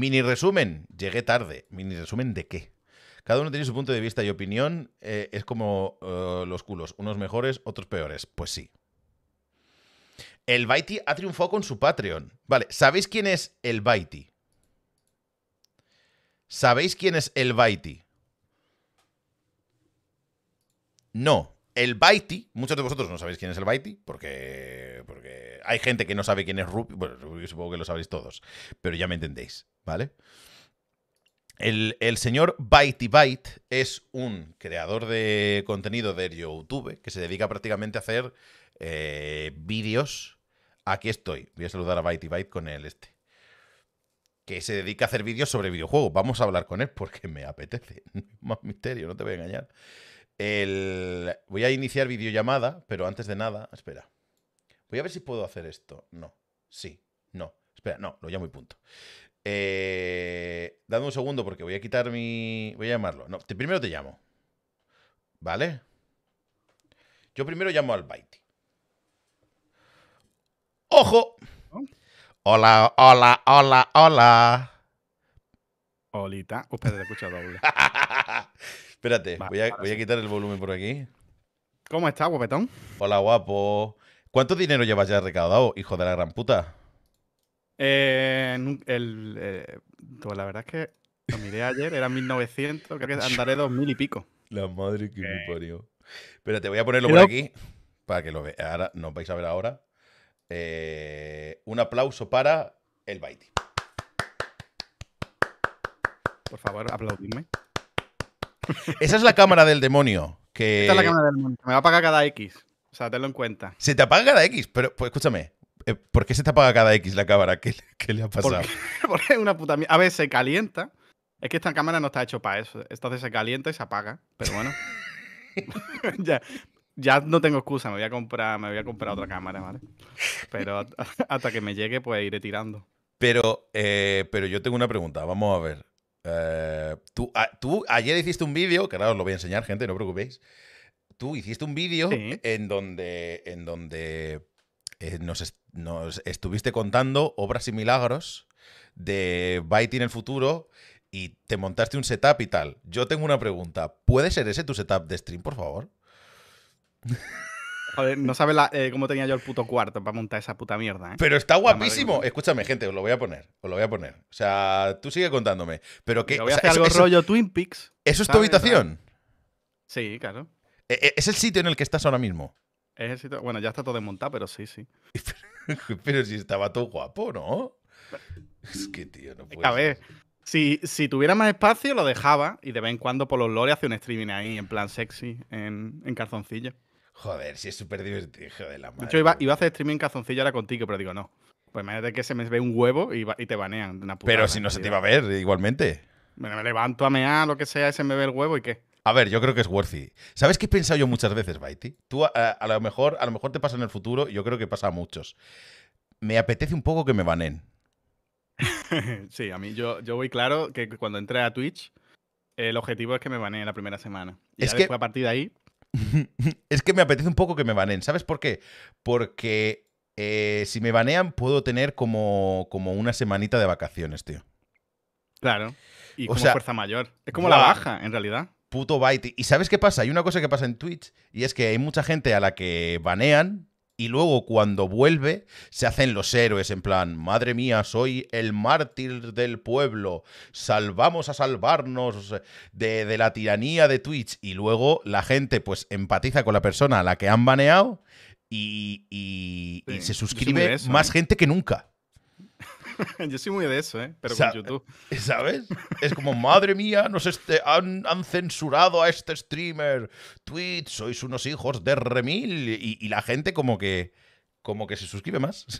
Mini resumen, llegué tarde. Mini resumen de qué. Cada uno tiene su punto de vista y opinión. Eh, es como eh, los culos, unos mejores, otros peores. Pues sí. El Baiti ha triunfado con su Patreon. Vale, ¿sabéis quién es el Baiti? ¿Sabéis quién es el Baiti? No, el Baiti, muchos de vosotros no sabéis quién es el Baiti, porque, porque hay gente que no sabe quién es Rupi. bueno, supongo que lo sabéis todos, pero ya me entendéis. ¿vale? El, el señor y Byte es un creador de contenido de YouTube que se dedica prácticamente a hacer eh, vídeos. Aquí estoy. Voy a saludar a y Byte con él. este que se dedica a hacer vídeos sobre videojuegos. Vamos a hablar con él porque me apetece. Más misterio, no te voy a engañar. El... Voy a iniciar videollamada, pero antes de nada, espera. Voy a ver si puedo hacer esto. No, sí, no. Espera, no, lo llamo y punto. Eh, dame un segundo porque voy a quitar mi... Voy a llamarlo. No, primero te llamo. ¿Vale? Yo primero llamo al Baiti. ¡Ojo! Hola, hola, hola, hola. Olita. Usted uh, te escucha doble. Espérate, voy, a, voy a quitar el volumen por aquí. ¿Cómo estás, guapetón? Hola, guapo. ¿Cuánto dinero llevas ya recaudado, hijo de la gran puta? Eh, el, eh, pues la verdad es que lo miré ayer, era 1900, creo que andaré 2000 y pico. La madre que me parió. Pero te voy a ponerlo por aquí para que lo veáis Ahora no vais a ver ahora. Eh, un aplauso para el Baiti. Por favor, aplaudidme. Esa es la cámara del demonio. Que... Esta es la cámara del demonio. Me va a apagar cada X. O sea, tenlo en cuenta. Se te apaga cada X, pero pues, escúchame. Eh, ¿Por qué se te apaga cada X la cámara? ¿Qué, le ha pasado? Porque, una puta A ver, se calienta. Es que esta cámara no está hecha para eso. Entonces se calienta y se apaga. Pero bueno. ya, ya no tengo excusa. Me voy a comprar, me voy a otra cámara, ¿vale? Pero hasta que me llegue, pues iré tirando. Pero, eh, pero yo tengo una pregunta. Vamos a ver. Eh, tú, ah, tú ayer hiciste un vídeo, que ahora os lo voy a enseñar, gente, no os preocupéis. Tú hiciste un vídeo en, donde, en donde eh, nos, estuviste contando obras y milagros de Byte en el futuro y te montaste un setup y tal. Yo tengo una pregunta. ¿Puede ser ese tu setup de stream, por favor? no sabes eh, cómo tenía yo el puto cuarto para montar esa puta mierda. ¿eh? Pero está guapísimo. Escúchame, gente, os lo voy a poner. Os lo voy a poner. O sea, tú sigue contándome. Pero que. eso, rollo Twin Peaks. ¿Eso es tu habitación? Sí, claro. ¿Es el sitio en el que estás ahora mismo? Bueno, ya está todo desmontado, pero sí, sí. pero si estaba todo guapo, ¿no? Es que, tío, no puedo. A ver, Si, tuviera más espacio, lo dejaba y de vez en cuando por los lores, hace un streaming ahí, en plan sexy, en, en calzoncillo. Joder, si es súper divertido, de la madre. De hecho, iba, a hacer streaming en calzoncillo ahora contigo, pero digo, no. Pues imagínate que se me ve un huevo y, te banean. pero si no se te iba a ver, igualmente. Me, me levanto a mear, lo que sea, y se me ve el huevo y qué. A ver, yo creo que es worthy. ¿Sabes qué he pensado yo muchas veces, Baiti? Tú a, lo mejor, a lo mejor te pasa en el futuro, yo creo que pasa a muchos. Me apetece un poco que me banen. sí, a mí yo, yo voy claro que cuando entré a Twitch, el objetivo es que me baneen la primera semana. Y después, a partir de ahí. es que me apetece un poco que me baneen. ¿Sabes por qué? Porque eh, si me banean, puedo tener como, como una semanita de vacaciones, tío. Claro. Y o como fuerza mayor. Es como la baja, en realidad puto byte. ¿Y sabes qué pasa? Hay una cosa que pasa en Twitch y es que hay mucha gente a la que banean y luego cuando vuelve se hacen los héroes en plan, madre mía, soy el mártir del pueblo, salvamos a salvarnos de, la tiranía de Twitch y luego la gente pues empatiza con la persona a la que han baneado y, y, se suscribe más gente que nunca. Yo soy muy de eso, ¿eh? Pero con YouTube. Eh, ¿Sabes? Es como, madre mía, nos este, han, censurado a este streamer. Tweet, sois unos hijos de remil. Y, la gente como que como que se suscribe más.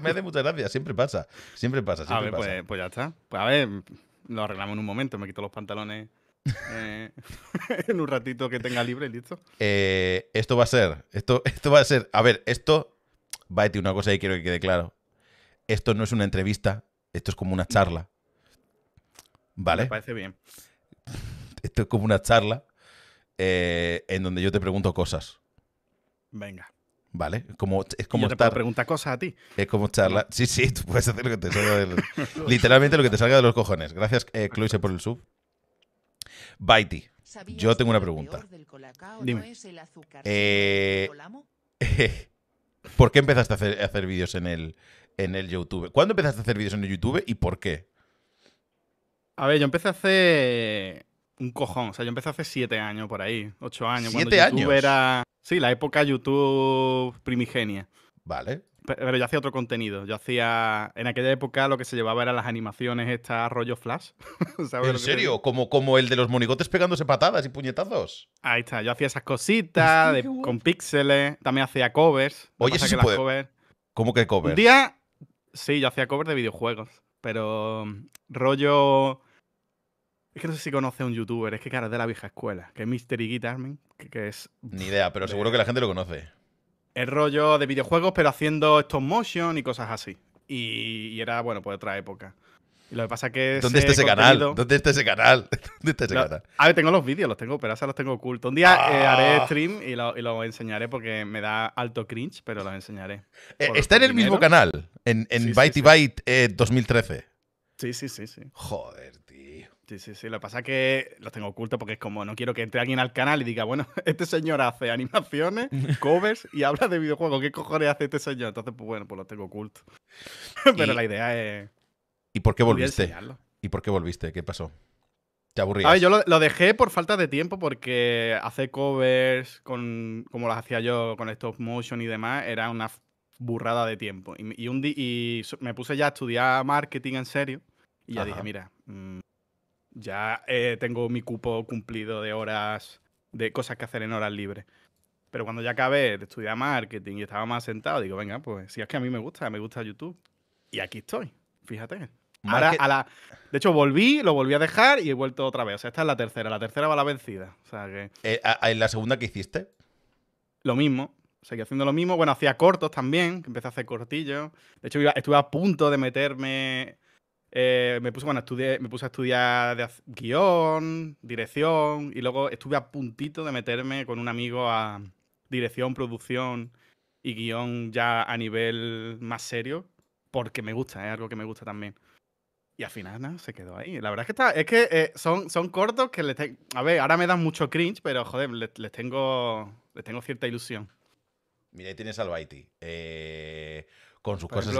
me, hace, mucha gracia, siempre pasa. Siempre pasa, a ver, pues, pues, ya está. Pues, a ver, lo arreglamos en un momento, me quito los pantalones. Eh, en un ratito que tenga libre y listo. Eh, esto va a ser, esto, esto va a ser, a ver, esto, va a decir una cosa y quiero que quede claro esto no es una entrevista, esto es como una charla. ¿Vale? Me parece bien. Esto es como una charla eh, en donde yo te pregunto cosas. Venga. ¿Vale? Como, es como yo te estar, cosas a ti. Es como charla. Sí, sí, tú puedes hacer lo que te salga de los, Literalmente lo que te salga de los cojones. Gracias, eh, Chloise, por el sub. Baiti, yo tengo una pregunta. Dime. Eh, ¿Por qué empezaste a hacer vídeos en el, en el YouTube. ¿Cuándo empezaste a hacer vídeos en el YouTube y por qué? A ver, yo empecé hace un cojón. O sea, yo empecé hace siete años por ahí, ocho años. ¿Siete cuando años? Era... Sí, la época YouTube primigenia. Vale. Pero yo hacía otro contenido. Yo hacía. En aquella época lo que se llevaba eran las animaciones estas rollo flash. ¿En serio? ¿Como, como el de los monigotes pegándose patadas y puñetazos. Ahí está. Yo hacía esas cositas con píxeles. También hacía covers. Oye, que sí covers. ¿Cómo que covers? Un día Sí, yo hacía covers de videojuegos, pero mm, rollo... Es que no sé si conoce a un youtuber, es que cara, de la vieja escuela, que es Mystery Guitarman, que, es... Ni idea, pero seguro que la gente lo conoce. Es rollo de videojuegos, pero haciendo stop motion y cosas así. y era, bueno, pues otra época. Y lo que pasa es que. ¿Dónde está ese canal? ¿Dónde está ese canal? ¿Dónde está ese canal? A ah, ver, tengo los vídeos, los tengo, pero ahora los tengo ocultos. Un día eh, ah. haré stream y los lo enseñaré porque me da alto cringe, pero los enseñaré. Eh, está en el mismo canal, en, en Byte y Byte 2013. Eh, sí, sí, sí, sí. Joder, tío. Sí, sí, sí. Lo que pasa es que los tengo ocultos porque es como, no quiero que entre alguien al canal y diga, bueno, este señor hace animaciones, covers y habla de videojuegos. ¿Qué cojones hace este señor? Entonces, pues bueno, pues los tengo ocultos. Pero la idea es. ¿Y por qué volviste? ¿Y por qué volviste? ¿Qué pasó? ¿Te aburrías? A ver, yo lo, dejé por falta de tiempo porque hacer covers con, como las hacía yo con stop motion y demás era una burrada de tiempo. Y, me puse ya a estudiar marketing en serio y ya dije, mira, mm, ya eh, tengo mi cupo cumplido de horas, de cosas que hacer en horas libres. Pero cuando ya acabé de estudiar marketing y estaba más sentado, digo, venga, pues si es que a mí me gusta, me gusta YouTube. Y aquí estoy, fíjate a la... De hecho, volví, lo volví a dejar y he vuelto otra vez. O sea, esta es la tercera. La tercera va la vencida. O sea que... ¿En eh, ah, ah, la segunda que hiciste? Lo mismo. Seguí haciendo lo mismo. Bueno, hacía cortos también. empecé a hacer cortillos. De hecho, estuve a punto de meterme... Eh, me, puse, bueno, estudié, me puse a estudiar de guión, dirección, y luego estuve a puntito de meterme con un amigo a dirección, producción y guión ya a nivel más serio, porque me gusta, es algo que me gusta también. Y al final nada, se quedó ahí. La verdad es que está. Es que eh, son, son cortos que les tengo… A ver, ahora me dan mucho cringe, pero joder, les, tengo. Les tengo cierta ilusión. Mira, ahí tienes al Baiti. Eh, con sus cosas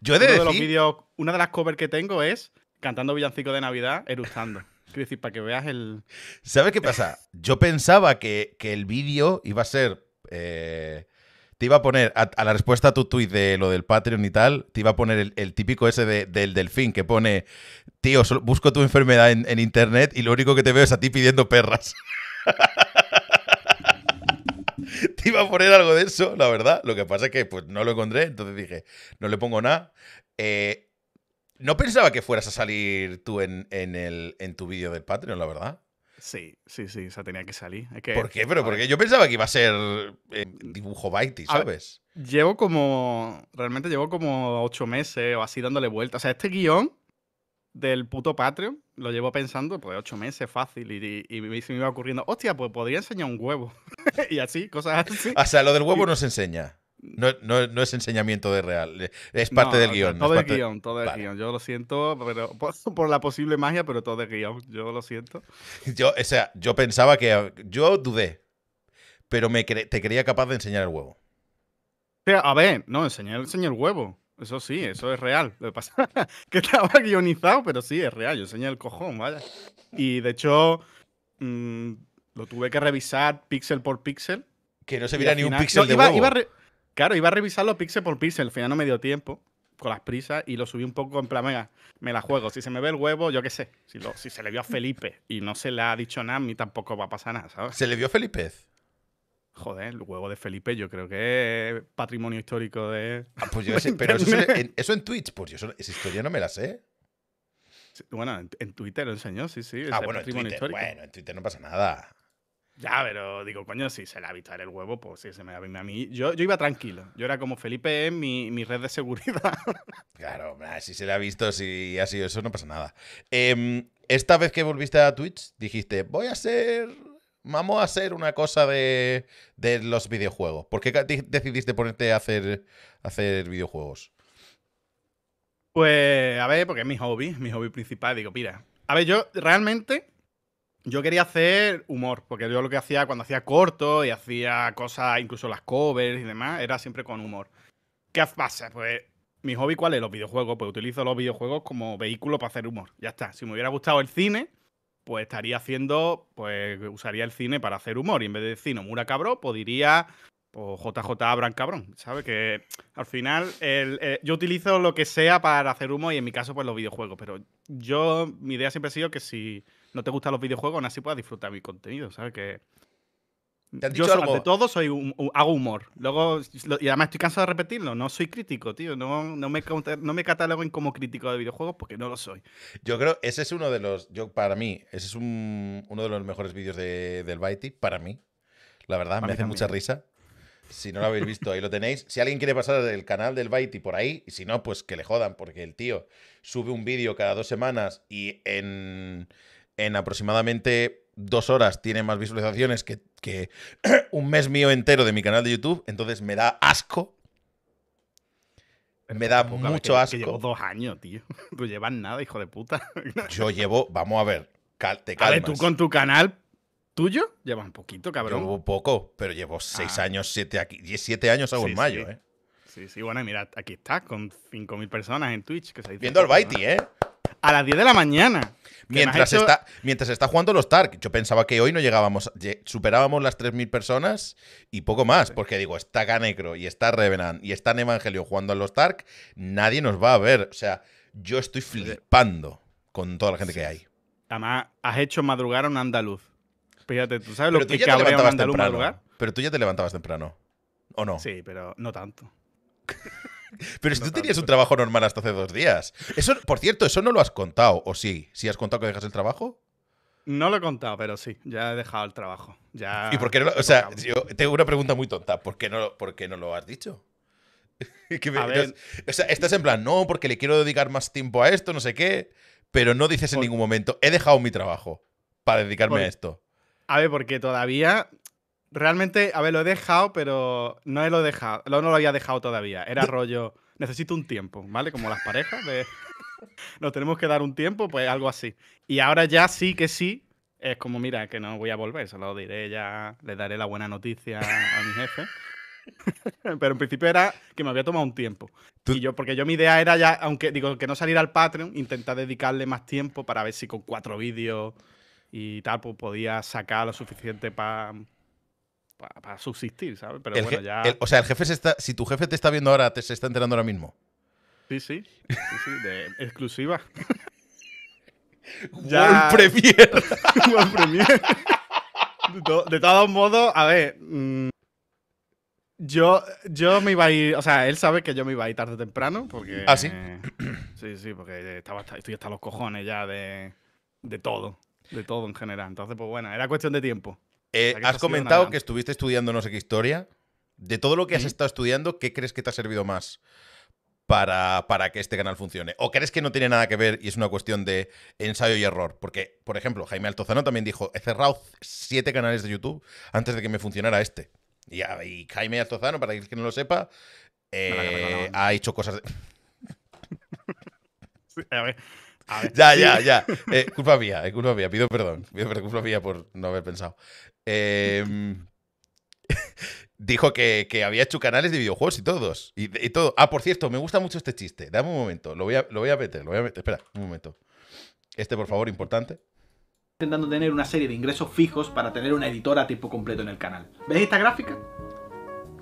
Yo he de, uno de los vídeos. Una de las covers que tengo es cantando villancico de Navidad, eructando. Quiero decir, para que veas el. ¿Sabes qué pasa? Yo pensaba que, el vídeo iba a ser. Eh, te iba a poner, a, la respuesta a tu tweet de lo del Patreon y tal, te iba a poner el, típico ese del delfín que pone, tío, busco tu enfermedad en, internet y lo único que te veo es a ti pidiendo perras. te iba a poner algo de eso, la verdad. Lo que pasa es que pues, no lo encontré, entonces dije, no le pongo nada. Eh, no pensaba que fueras a salir tú en, el, en tu vídeo del Patreon, la verdad. Sí, sí, sí, o sea, tenía que salir. ¿Por qué? Pero porque yo pensaba que iba a ser eh, dibujo Baiti, ¿sabes? llevo como, realmente llevo como ocho meses o así dándole vueltas. O sea, este guión del puto Patreon lo llevo pensando, pues ocho meses fácil, y, y, me iba ocurriendo, hostia, pues podría enseñar un huevo. y así, cosas así. O sea, lo del huevo no se enseña. No, es enseñamiento de real, eh, es parte del guión. Todo el guión, todo el guión. Yo lo siento pero por, la posible magia, pero todo es guión. Yo lo siento. Yo, o sea, yo pensaba que. Yo dudé, pero me te creía capaz de enseñar el huevo. O sea, a ver, no, enseñé el huevo. Eso sí, eso es real. Lo que pasa que estaba guionizado, pero sí, es real. Yo enseñé el cojón, vaya. Y de hecho, mm, lo tuve que revisar píxel por píxel. Que no se viera ni un píxel de Claro, iba a revisarlo píxel por pixel, al final no me dio tiempo con las prisas y lo subí un poco en plan, me la juego. Si se me ve el huevo, yo qué sé. Si, se le vio a Felipe y no se le ha dicho nada, a mí tampoco va a pasar nada, ¿sabes? ¿Se le vio a Felipe? Joder, el huevo de Felipe yo creo que es patrimonio histórico de... Ah, pues yo sé, pero eso, en, en, Twitch, pues yo eso, esa historia no me la sé. Bueno, en, Twitter lo enseñó, sí, sí. Ah, bueno, en Twitter, bueno, en Twitter no pasa nada. Ya, pero digo, coño, si se le ha visto el huevo, pues si se me va a mí. Yo, yo iba tranquilo. Yo era como Felipe en mi, red de seguridad. claro, si se le ha visto, si ha sido eso, no pasa nada. Em, esta vez que volviste a Twitch, dijiste, voy a ser vamos a hacer una cosa de, de, los videojuegos. ¿Por qué decidiste ponerte a hacer, a hacer videojuegos? Pues, a ver, porque es mi hobby, mi hobby principal. Digo, mira, a ver, yo realmente yo quería hacer humor, porque yo lo que hacía cuando hacía corto y hacía cosas, incluso las covers y demás, era siempre con humor. ¿Qué pasa? Pues mi hobby, ¿cuál es? Los videojuegos. Pues utilizo los videojuegos como vehículo para hacer humor. Ya está. Si me hubiera gustado el cine, pues estaría haciendo, pues usaría el cine para hacer humor. Y en vez de decir mura cabrón, pues diría pues, JJ Abran cabrón. ¿Sabes? Que al final eh, yo utilizo lo que sea para hacer humor y en mi caso, pues los videojuegos. Pero yo, mi idea siempre ha sido que si no te gustan los videojuegos, no así puedas disfrutar mi contenido, ¿sabes? Que, yo algo? de todo soy hago humor. Luego, y además estoy cansado de repetirlo, no soy crítico, tío. No, me, no me cataloguen como crítico de videojuegos porque no lo soy. Yo creo, ese es uno de los. Yo, para mí, ese es uno de los mejores vídeos de, del Baiti, para mí. La verdad, me hace mucha risa. Si no lo habéis visto, ahí lo tenéis. Si alguien quiere pasar del canal del Baiti por ahí, y si no, pues que le jodan, porque el tío sube un vídeo cada dos semanas y en en aproximadamente dos horas tiene más visualizaciones que, un mes mío entero de mi canal de YouTube, entonces me da asco. Me da mucho asco. llevo dos años, tío. Tú llevas nada, hijo de puta. Yo llevo, vamos a ver, cal, te tú con tu canal tuyo llevas un poquito, cabrón. Llevo poco, pero llevo ah. seis años, siete, aquí, siete años hago en mayo, sí. ¿eh? Sí, sí, bueno, mira, aquí estás con cinco mil personas en Twitch. Que se Viendo al Baiti, ¿eh? a las 10 de la mañana. Mientras, está, mientras está jugando los Tark. Yo pensaba que hoy no llegábamos, superábamos las 3.000 personas y poco más, porque digo, está Ganecro y está Revenant y está en Evangelio jugando a los Tark, nadie nos va a ver. O sea, yo estoy flipando con toda la gente que hay. Además, has hecho madrugar a un andaluz. Fíjate, tú sabes lo tú que Pero tú ya te levantabas temprano, ¿o no? Sí, pero no tanto. Pero si tú tenías un trabajo normal hasta hace dos días. Eso, por cierto, eso no lo has contado, ¿o sí? ¿Si has contado que dejas el trabajo? No lo he contado, pero sí, ya he dejado el trabajo. Ya ¿Y por qué no lo, O sea, yo tengo una pregunta muy tonta. ¿Por qué no, no lo has dicho? estás en plan, no, porque le quiero dedicar más tiempo a esto, no sé qué, pero no dices en ningún momento, he dejado mi trabajo para dedicarme a esto. A ver, porque todavía Realmente, a ver, lo he dejado, pero no lo he dejado, no lo había dejado todavía. Era rollo, necesito un tiempo, ¿vale? Como las parejas nos tenemos que dar un tiempo, pues algo así. Y ahora ya sí que sí, es como, mira, que no voy a volver, se lo diré ya, le daré la buena noticia a mi jefe. Pero en principio era que me había tomado un tiempo. Y yo, porque yo mi idea era ya, aunque digo que no salir al Patreon, intentar dedicarle más tiempo para ver si con cuatro vídeos y tal, pues podía sacar lo suficiente para para subsistir, ¿sabes? Pero bueno, ya. o sea, el jefe está. Si tu jefe te está viendo ahora, te, se está enterando ahora mismo. Sí, sí. Sí, exclusiva. ya... Premier. De, todos modos, a ver. Mm, yo, yo me iba a ir. O sea, él sabe que yo me iba a ir tarde o temprano. Porque, ah, sí. sí, sí, porque estaba estoy hasta los cojones ya de, de todo. De todo en general. Entonces, pues bueno, era cuestión de tiempo. Eh, has comentado que estuviste estudiando no sé qué historia. De todo lo que has estado estudiando, ¿qué crees que te ha servido más para, para, que este canal funcione? ¿O crees que no tiene nada que ver y es una cuestión de ensayo y error? Porque, por ejemplo, Jaime Altozano también dijo, he cerrado siete canales de YouTube antes de que me funcionara este. Y, ah, Jaime Altozano, para que no lo sepa, eh, ha hecho cosas... De... a ver ya, ya, ya. Eh, culpa mía, eh, culpa mía. Pido perdón. Pido perdón, culpa mía por no haber pensado. Em, dijo que, había hecho canales de videojuegos y todos. Y, todo. Ah, por cierto, me gusta mucho este chiste. Dame un momento. Lo voy a, meter, lo voy a meter. Espera, un momento. Este, por favor, importante. Intentando tener una serie de ingresos fijos para tener una editora a tiempo completo en el canal. ¿Ves esta gráfica?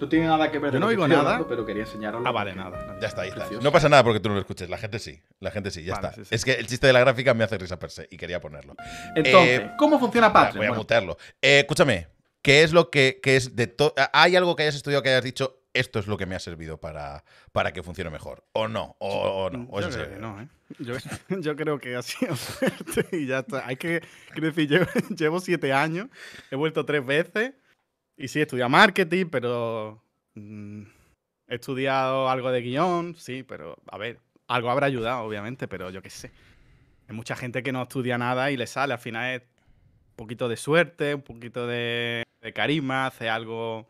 No tiene nada que ver. Yo no oigo nada, pero quería enseñaros Ah, vale, nada. Ya está, ahí está. No pasa nada porque tú no lo escuches. La gente sí. La gente sí, ya está. Es que el chiste de la gráfica me hace risa per se y quería ponerlo. Entonces, eh, ¿cómo funciona Patreon? Voy a mutarlo eh, escúchame, ¿qué es lo que, es de todo? ¿Hay algo que hayas estudiado que hayas dicho esto es lo que me ha servido para, para que funcione mejor. O no, o, no. O ¿eh? yo, creo que no yo, que ha sido fuerte y ya está. Hay que, decir, llevo, siete años, he vuelto tres veces y sí, estudiado marketing, pero mm, he estudiado algo de guión, sí, pero a ver, algo habrá ayudado, obviamente, pero yo qué sé. Hay mucha gente que no estudia nada y le sale. Al final es un poquito de suerte, un poquito de, carisma, hace algo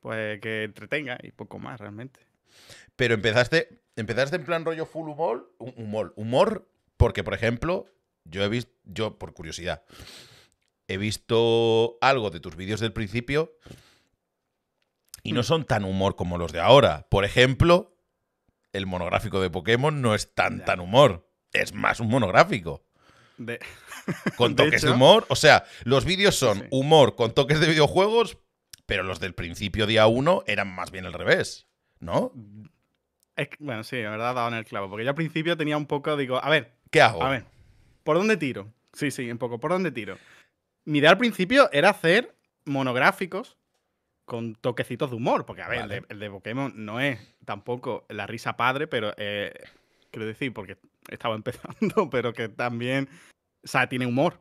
pues que entretenga y poco más realmente. Pero empezaste, empezaste en plan rollo full humor, humor, humor, porque por ejemplo, yo he visto, yo por curiosidad, he visto algo de tus vídeos del principio y no mm. son tan humor como los de ahora. Por ejemplo, el monográfico de Pokémon no es tan tan humor, es más un monográfico. Con toques de, humor, o sea, los vídeos son humor con toques de videojuegos, pero los del principio día uno eran más bien El revés, ¿no? bueno, sí, la verdad, dado en el clavo, porque yo al principio tenía un poco, digo, a ver, ¿qué hago? A ver, ¿por dónde tiro? Sí, sí, un poco, ¿por dónde tiro? Mi idea al principio era hacer monográficos con toquecitos de humor, porque a ver, el, de, Pokémon no es tampoco la risa padre, pero eh, quiero decir, porque estaba empezando, pero que también, o sea, tiene humor.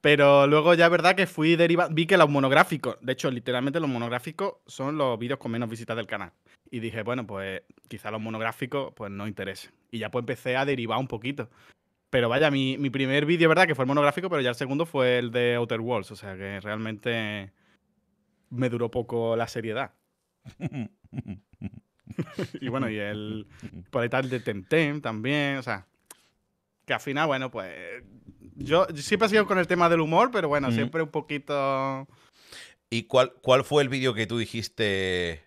Pero luego ya es verdad que fui derivado, vi que los monográficos, de hecho, literalmente los monográficos son los vídeos con menos visitas del canal. Y dije, bueno, pues quizá los monográficos pues no interesen. Y ya pues empecé a derivar un poquito. Pero vaya, mi, primer vídeo, ¿verdad? Que fue monográfico, pero ya el segundo fue el de Outer Worlds. O sea que realmente me duró poco la seriedad. y bueno, y el. Por ahí tal de Temtem también, o sea. Que al final, bueno, pues. Yo siempre he sido con el tema del humor, pero bueno, siempre un poquito. ¿Y cuál, cuál fue el vídeo que tú dijiste.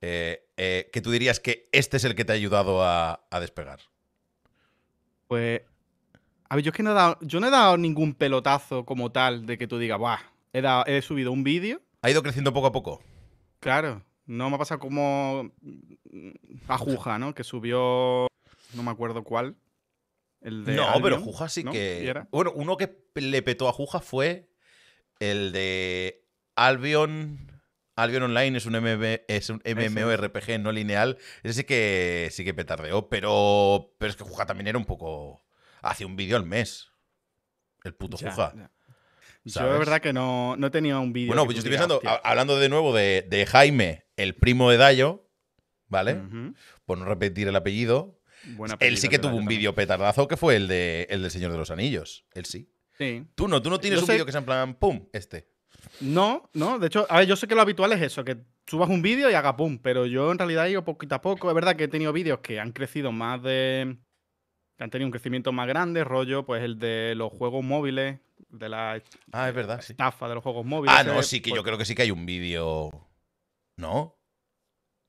Eh, eh, que tú dirías que este es el que te ha ayudado a, a despegar? Pues a ver, yo es que no he dado, yo no he dado ningún pelotazo como tal de que tú digas, ¡buah! He, subido un vídeo. Ha ido creciendo poco a poco. Claro. No me ha pasado como mm, a Juja, ¿no? Que subió. No me acuerdo cuál. El de no, pero Juja sí que. Bueno, uno que le petó a Juja fue el de Albion. Albion Online es un, MB, es un MMORPG no lineal. Ese sí que sí que petardeó, pero, pero es que Juja también era un poco hace un vídeo al mes. El puto ya, Yo es verdad que no, no tenía un vídeo. Bueno, pues yo estoy pensando, hablando de nuevo de, Jaime, el primo de Dayo, ¿vale? Por no repetir el apellido. Él sí que tuvo un vídeo petardazo que fue el el del Señor de los Anillos. Él sí. Sí. Tú no, tú no tienes un vídeo que sea en plan, ¡pum! Este. No, no, de hecho, a ver, yo sé que lo habitual es eso, que subas un vídeo y haga pum, pero yo en realidad yo poquito a poco. Es verdad que he tenido vídeos que han crecido más de que han tenido un crecimiento más grande, rollo, pues el de los juegos móviles, de la, ah, estafa de los juegos móviles. Ah, no, sí, que pues yo creo que sí que hay un vídeo. ¿No?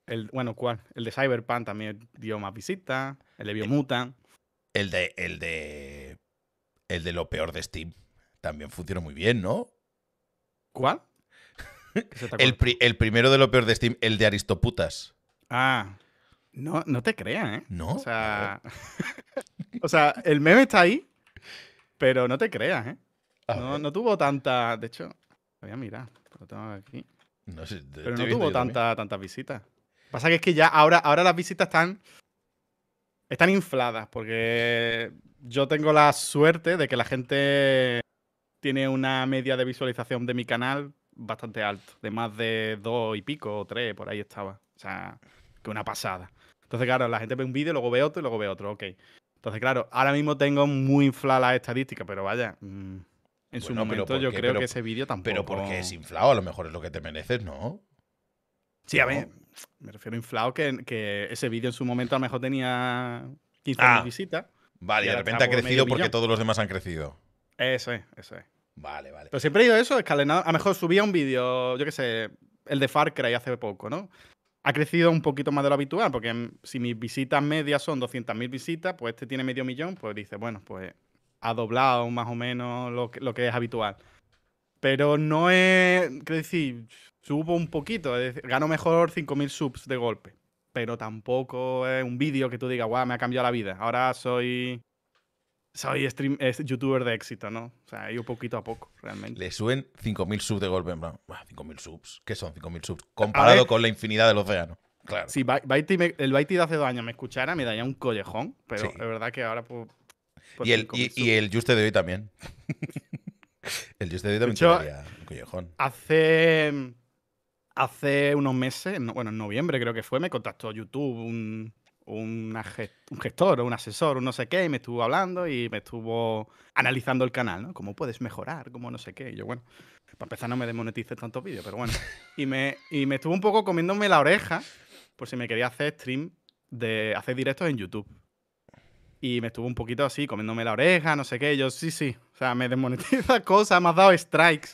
El, bueno, ¿cuál? El de Cyberpunk también dio más visitas. El de Biomutant. El, de. El de. El de lo peor de Steam. También funcionó muy bien, ¿no? ¿Cuál? el, el primero de lo peor de Steam, el de Aristoputas. Ah. No, no te creas, ¿eh? No. O sea, el meme está ahí, pero no te creas, ¿eh? No, tuvo tanta. De hecho, voy a mirar, No sé, pero no tuvo tanta, tantas visitas. Pasa que es que ya ahora, ahora las visitas están. Están infladas, porque yo tengo la suerte de que la gente tiene una media de visualización de mi canal bastante alto, de más de dos y pico o tres, por ahí estaba. O sea, que una pasada. Entonces, claro, la gente ve un vídeo, luego ve otro y luego ve otro, ok. Entonces, claro, ahora mismo tengo muy inflada la estadística, pero vaya, mm, en su momento yo creo que ese vídeo tampoco... Pero porque es inflado, a lo mejor es lo que te mereces, ¿no? Sí, a ver, me refiero a inflado que, que ese vídeo en su momento a lo mejor tenía 15.000 ah. visitas. Vale, y de repente ha crecido porque todos los demás han crecido. Eso es, eso es. Vale, vale. Pero siempre he ido eso, escalenado. A lo mejor subía un vídeo, yo qué sé, el de Far Cry hace poco, ¿no? ha crecido un poquito más de lo habitual, porque mm, si mis visitas medias son 200.000 visitas, pues este tiene medio millón, pues dice, bueno, pues ha doblado más o menos lo que, es habitual. Pero no es, crecí decir, subo un poquito, es gano mejor 5.000 subs de golpe, pero tampoco es un vídeo que tú digas, guau, me ha cambiado la vida, ahora soy soy stream, es youtuber de éxito, ¿no? O sea, yo poquito a poco, realmente. Le suben 5.000 subs de golpe, en plan, 5.000 subs, ¿qué son 5.000 subs? Comparado con la infinidad del océano. Claro. Si el Baiti de hace dos años me escuchara, me daría un collejón, pero es verdad que ahora pues, pues y, el, y, Juste de hoy también. el Juste de hoy también te daría un collejón. Hace, hace unos meses, bueno, en noviembre creo que fue, me contactó YouTube un un gestor o un asesor, un no sé qué, y me estuvo hablando y me estuvo analizando el canal, ¿no? ¿Cómo puedes mejorar? ¿Cómo no sé qué? yo, bueno, para empezar no me desmonetice tantos vídeos, pero bueno. Y me, y me estuvo un poco comiéndome la oreja por si me quería hacer stream de hacer directos en YouTube. Y me estuvo un poquito así, comiéndome la oreja, no sé qué. Y yo, sí, sí. O sea, me desmonetiza cosas, me ha dado strikes.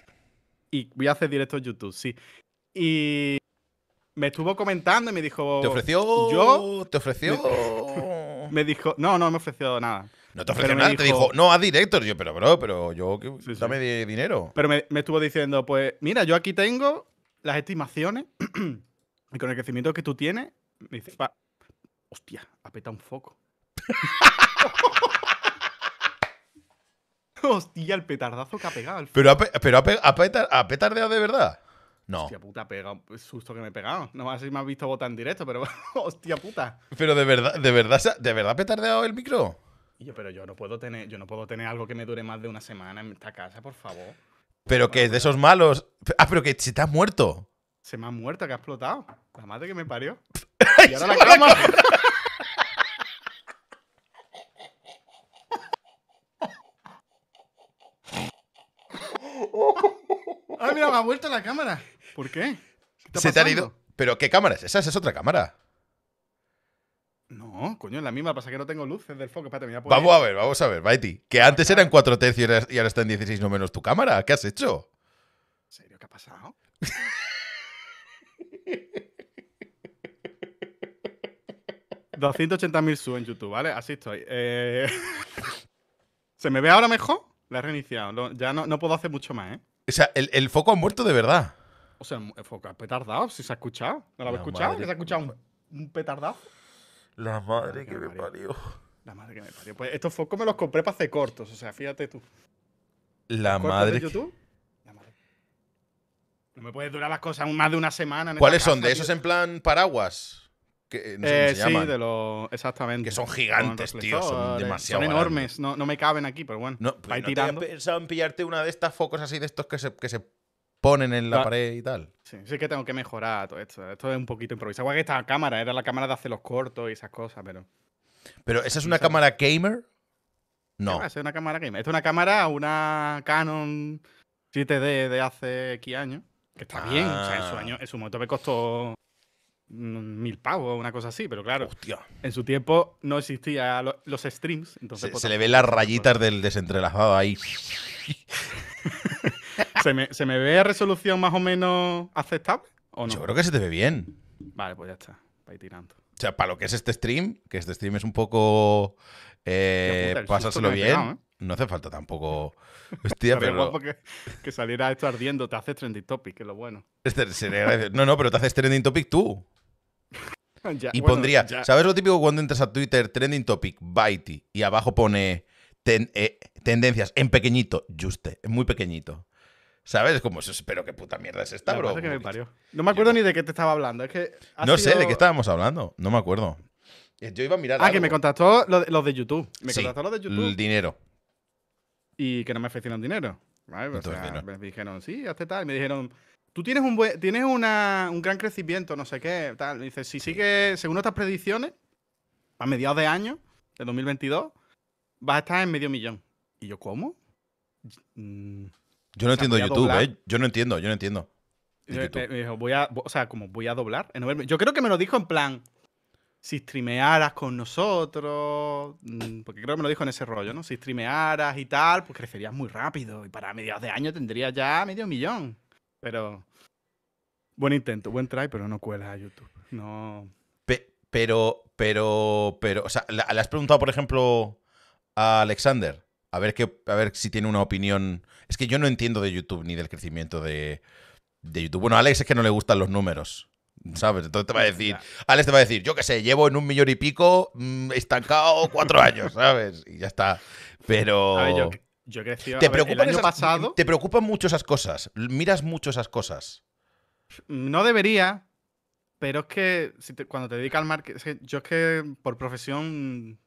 Y voy a hacer directos en YouTube, sí. Y me estuvo comentando y me dijo. ¿Te ofreció? Yo. ¿Te ofreció? Me, dijo. No, no me ofreció nada. No te ofreció nada, te dijo, no, a director. Yo, pero, bro, pero yo, dame dinero. Pero me, estuvo diciendo, pues, mira, yo aquí tengo las estimaciones y con el crecimiento que tú tienes, me dice, hostia, apeta un foco. hostia, el petardazo que ha pegado. Pero, pero de verdad. No. Hostia puta, pega, susto que me he pegado. No sé si me has visto botar en directo, pero hostia puta. Pero de verdad, de verdad, de verdad petardeado el micro. yo, pero yo no puedo tener, yo no puedo tener algo que me dure más de una semana en esta casa, por favor. Pero que es de esos malos. Ah, pero que se te ha muerto. Se me ha muerto, que ha explotado. La madre que me parió. y ahora la cama. ¡Ah, mira, me ha vuelto la cámara! ¿Por qué? Se te ha ido. ¿Pero qué cámara es? Esa es otra cámara. No, coño, es la misma, pasa que no tengo luces del foco. me Vamos a ver, vamos a ver, Baiti. Que antes eran 4 tercios y ahora- está en 16 no menos tu cámara. ¿Qué has hecho? ¿En serio qué ha pasado? ...280.000 subs en YouTube, ¿vale? Así estoy. Eh, ¿Se me ve ahora mejor? La he reiniciado. ya no, no puedo hacer mucho más, ¿eh? O sea, el, el foco ha muerto de verdad. O sea, fue petardado, si se ha escuchado. ¿No lo habéis escuchado? ¿Que se ha escuchado un, petardado? La madre que me parió. La madre que me parió. Pues estos focos me los compré para hacer cortos, o sea, fíjate tú. La madre. De YouTube? La madre. No me puedes durar las cosas más de una semana. En ¿Cuáles son? ¿De esos en plan paraguas? Que, eh, no eh, sí, de los. Exactamente. Que son gigantes, tío. Son demasiado. Son enormes. No, no, me caben aquí, pero bueno. No, pues no tirando. pensado en pillarte una de estas focos así de estos que se, que se ponen en la, ah. pared y tal. Sí, sí que tengo que mejorar todo esto. Esto es un poquito improvisado. Igual que esta cámara, era la cámara de hacer los cortos y esas cosas, pero. Pero, ¿esa es una cámara gamer? No. Es una cámara gamer. Esta es una cámara, una Canon 7D de hace aquí años. Que está bien. O sea, en su ah. momento me costó mil pavos una cosa así, pero claro. En su tiempo no existía los streams. Entonces, se, pues, se le ven las rayitas del desentrelazado ahí. ¿Se me, ¿Se ve a resolución más o menos aceptable? ¿o no? Yo creo que se te ve bien. Vale, pues ya está. Para tirando. O sea, para lo que es este stream, que este stream es un poco. Eh, bien. ¿eh? No hace falta tampoco. Hostia, pero. Que, saliera esto ardiendo, te haces trending topic, que es lo bueno. Este, no, no, pero te haces trending topic tú. y pondría. ¿Sabes lo típico cuando entras a Twitter, trending topic, Baiti, y abajo pone eh, tendencias en pequeñito, juste, muy pequeñito? ¿Sabes? Como, pero qué puta mierda es esta, bro. Que No me acuerdo ni de qué te estaba hablando. que no sé de qué estábamos hablando. No me acuerdo. Eh, yo iba a mirar. Ah, que me contactó los de, YouTube. Me sí, los de YouTube. El dinero. Y que no me ofrecieron dinero. me dijeron, sí, hazte tal. Y me dijeron, tú tienes un buen, tienes un gran crecimiento, no sé qué. Tal. Y dice, si sigue según estas predicciones, a mediados de año, de 2022, vas a estar en medio millón. Y yo, ¿cómo? Mm, yo no entiendo YouTube, ¿eh? Yo no entiendo, yo no entiendo. dijo, eh, eh, voy a, o sea, como voy a doblar. Yo creo que me lo dijo en plan, si streamearas con nosotros, mm, porque creo que me lo dijo en ese rollo, ¿no? Si streamearas y tal, pues crecerías muy rápido y para mediados de año tendrías ya medio millón. Pero buen intento, buen try, pero no cuelas a YouTube. No. pero, pero, pero, o sea, ¿le has preguntado, por ejemplo, a Alexander? A ver, a ver si tiene una opinión. Es que yo no entiendo de YouTube ni del crecimiento de, YouTube. Bueno, a Alex es que no le gustan los números. ¿Sabes? Entonces te va a decir, Alex te va a decir, yo qué sé, llevo en un millón y pico mm, estancado cuatro años, ¿sabes? Y ya está. Pero. A ver, yo, yo ¿Te, preocupan el pasado... te preocupan mucho esas cosas. Miras mucho esas cosas. No debería, pero es que cuando te dedicas al marketing. Yo es que por profesión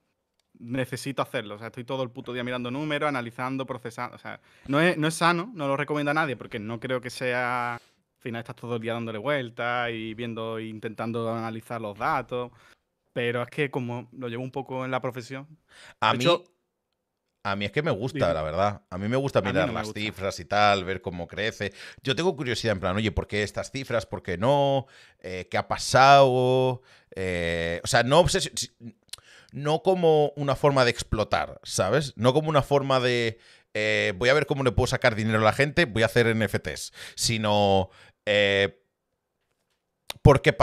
necesito hacerlo. O sea, estoy todo el puto día mirando números, analizando, procesando. O sea, no es, no es sano, no lo recomienda a nadie, porque no creo que sea. Al final estás todo el día dándole vueltas y viendo, intentando analizar los datos. Pero es que como lo llevo un poco en la profesión. A mí. a mí es que me gusta, la verdad. A mí me gusta mirar las cifras y tal, ver cómo crece. Yo tengo curiosidad en plan, oye, ¿por qué estas cifras? ¿Por qué no? Eh, ¿Qué ha pasado? Eh, o sea, no obses no como una forma de explotar, ¿sabes? No como una forma de eh, voy a ver cómo le puedo sacar dinero a la gente, voy a hacer NFTs, sino... Eh, ¿por qué,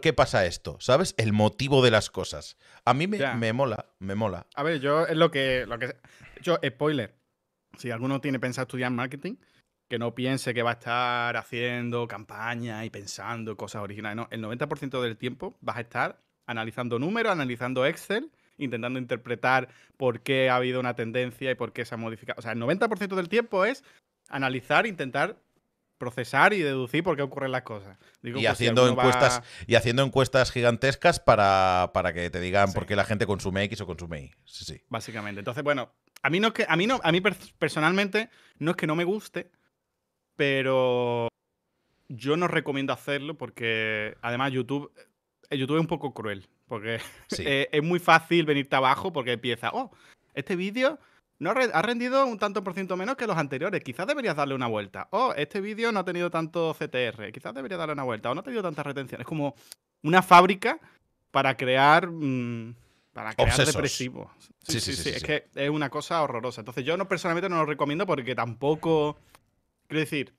qué pasa esto? ¿Sabes? El motivo de las cosas. A mí me, mola, me mola. A ver, yo es lo que, lo que... Yo, spoiler, si alguno tiene pensado estudiar marketing, que no piense que va a estar haciendo campaña y pensando cosas originales. No, el 90% del tiempo vas a estar analizando números, analizando Excel intentando interpretar por qué ha habido una tendencia y por qué se ha modificado. O sea, el 90% del tiempo es analizar, intentar procesar y deducir por qué ocurren las cosas. y, pues, haciendo encuestas, y haciendo encuestas gigantescas para, que te digan por qué la gente consume X o consume Y. Sí, sí. Básicamente. Entonces, bueno, a mí no que, a mí no, a mí personalmente no es que no me guste, pero yo no recomiendo hacerlo porque además YouTube, eh, YouTube es un poco cruel. Porque eh, es muy fácil venirte abajo porque empieza, oh, este vídeo no ha rendido un tanto por ciento menos que los anteriores. Quizás deberías darle una vuelta. oh, este vídeo no ha tenido tanto CTR. Quizás deberías darle una vuelta. O no ha tenido tanta retención. Es como una fábrica para crear. Mm, para crear depresivos. Sí sí sí, Es que es una cosa horrorosa. Entonces, yo personalmente no lo recomiendo porque tampoco. Quiero decir,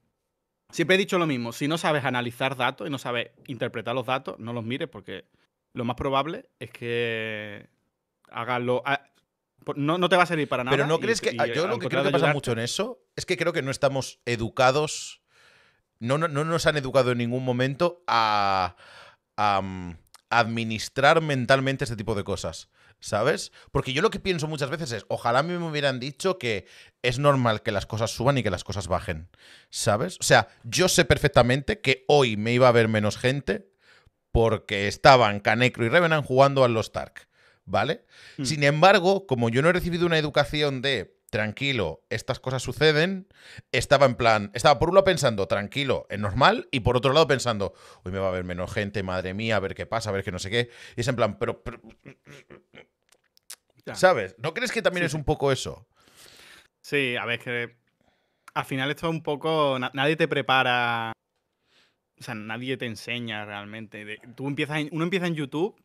siempre he dicho lo mismo. Si no sabes analizar datos y no sabes interpretar los datos, no los mires porque lo más probable es que haga lo. Ah, no, no, te va a servir para nada. Pero no crees que. Ah, yo lo que creo que pasa mucho en eso es que creo que no estamos educados. No, no, nos han educado en ningún momento a, mm, administrar mentalmente este tipo de cosas. ¿Sabes? Porque yo lo que pienso muchas veces es, ojalá me hubieran dicho que es normal que las cosas suban y que las cosas bajen. ¿Sabes? O sea, yo sé perfectamente que hoy me iba a haber menos gente porque estaban Canecro y Revenant jugando a los Stark, ¿vale? Hmm. Sin embargo, como yo no he recibido una educación de tranquilo, estas cosas suceden, estaba en plan, estaba por un lado pensando, tranquilo, es normal, y por otro lado pensando, hoy me va a ver menos gente, madre mía, a ver qué pasa, a ver qué no sé qué, y es en plan, pero... ¿Sabes? ¿No crees que también es un poco eso? Sí, a ver, que al final esto es un poco, nadie te prepara o sea, nadie te enseña realmente. tú empiezas uno empieza en YouTube